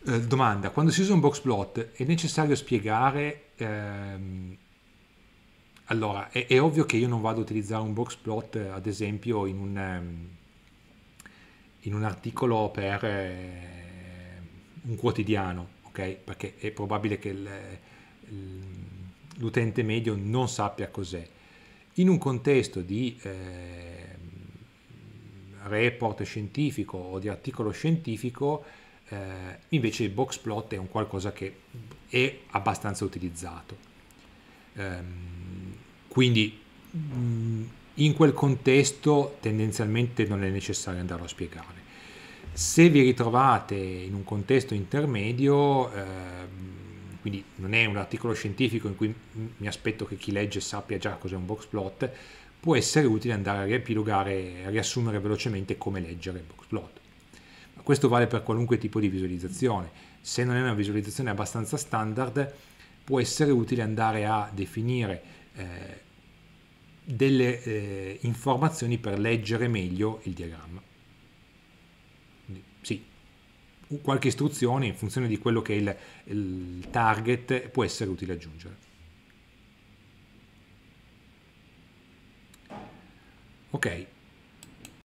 Eh, domanda, quando si usa un box plot è necessario spiegare... Ehm, allora, è, è, ovvio che io non vado a utilizzare un box plot, ad esempio, in un, ehm, in un articolo per eh, un quotidiano, ok? Perché è probabile che l'utente medio non sappia cos'è. In un contesto di eh, report scientifico o di articolo scientifico, eh, invece il box plot è un qualcosa che è abbastanza utilizzato. Eh, quindi mm, in quel contesto tendenzialmente non è necessario andarlo a spiegare. Se vi ritrovate in un contesto intermedio, eh, quindi non è un articolo scientifico in cui mi aspetto che chi legge sappia già cos'è un box plot, può essere utile andare a riepilogare, a riassumere velocemente come leggere il box plot questo vale per qualunque tipo di visualizzazione. Se non è una visualizzazione abbastanza standard, può essere utile andare a definire eh, delle eh, informazioni per leggere meglio il diagramma. Quindi, sì, qualche istruzione in funzione di quello che è il, il target può essere utile aggiungere. Ok,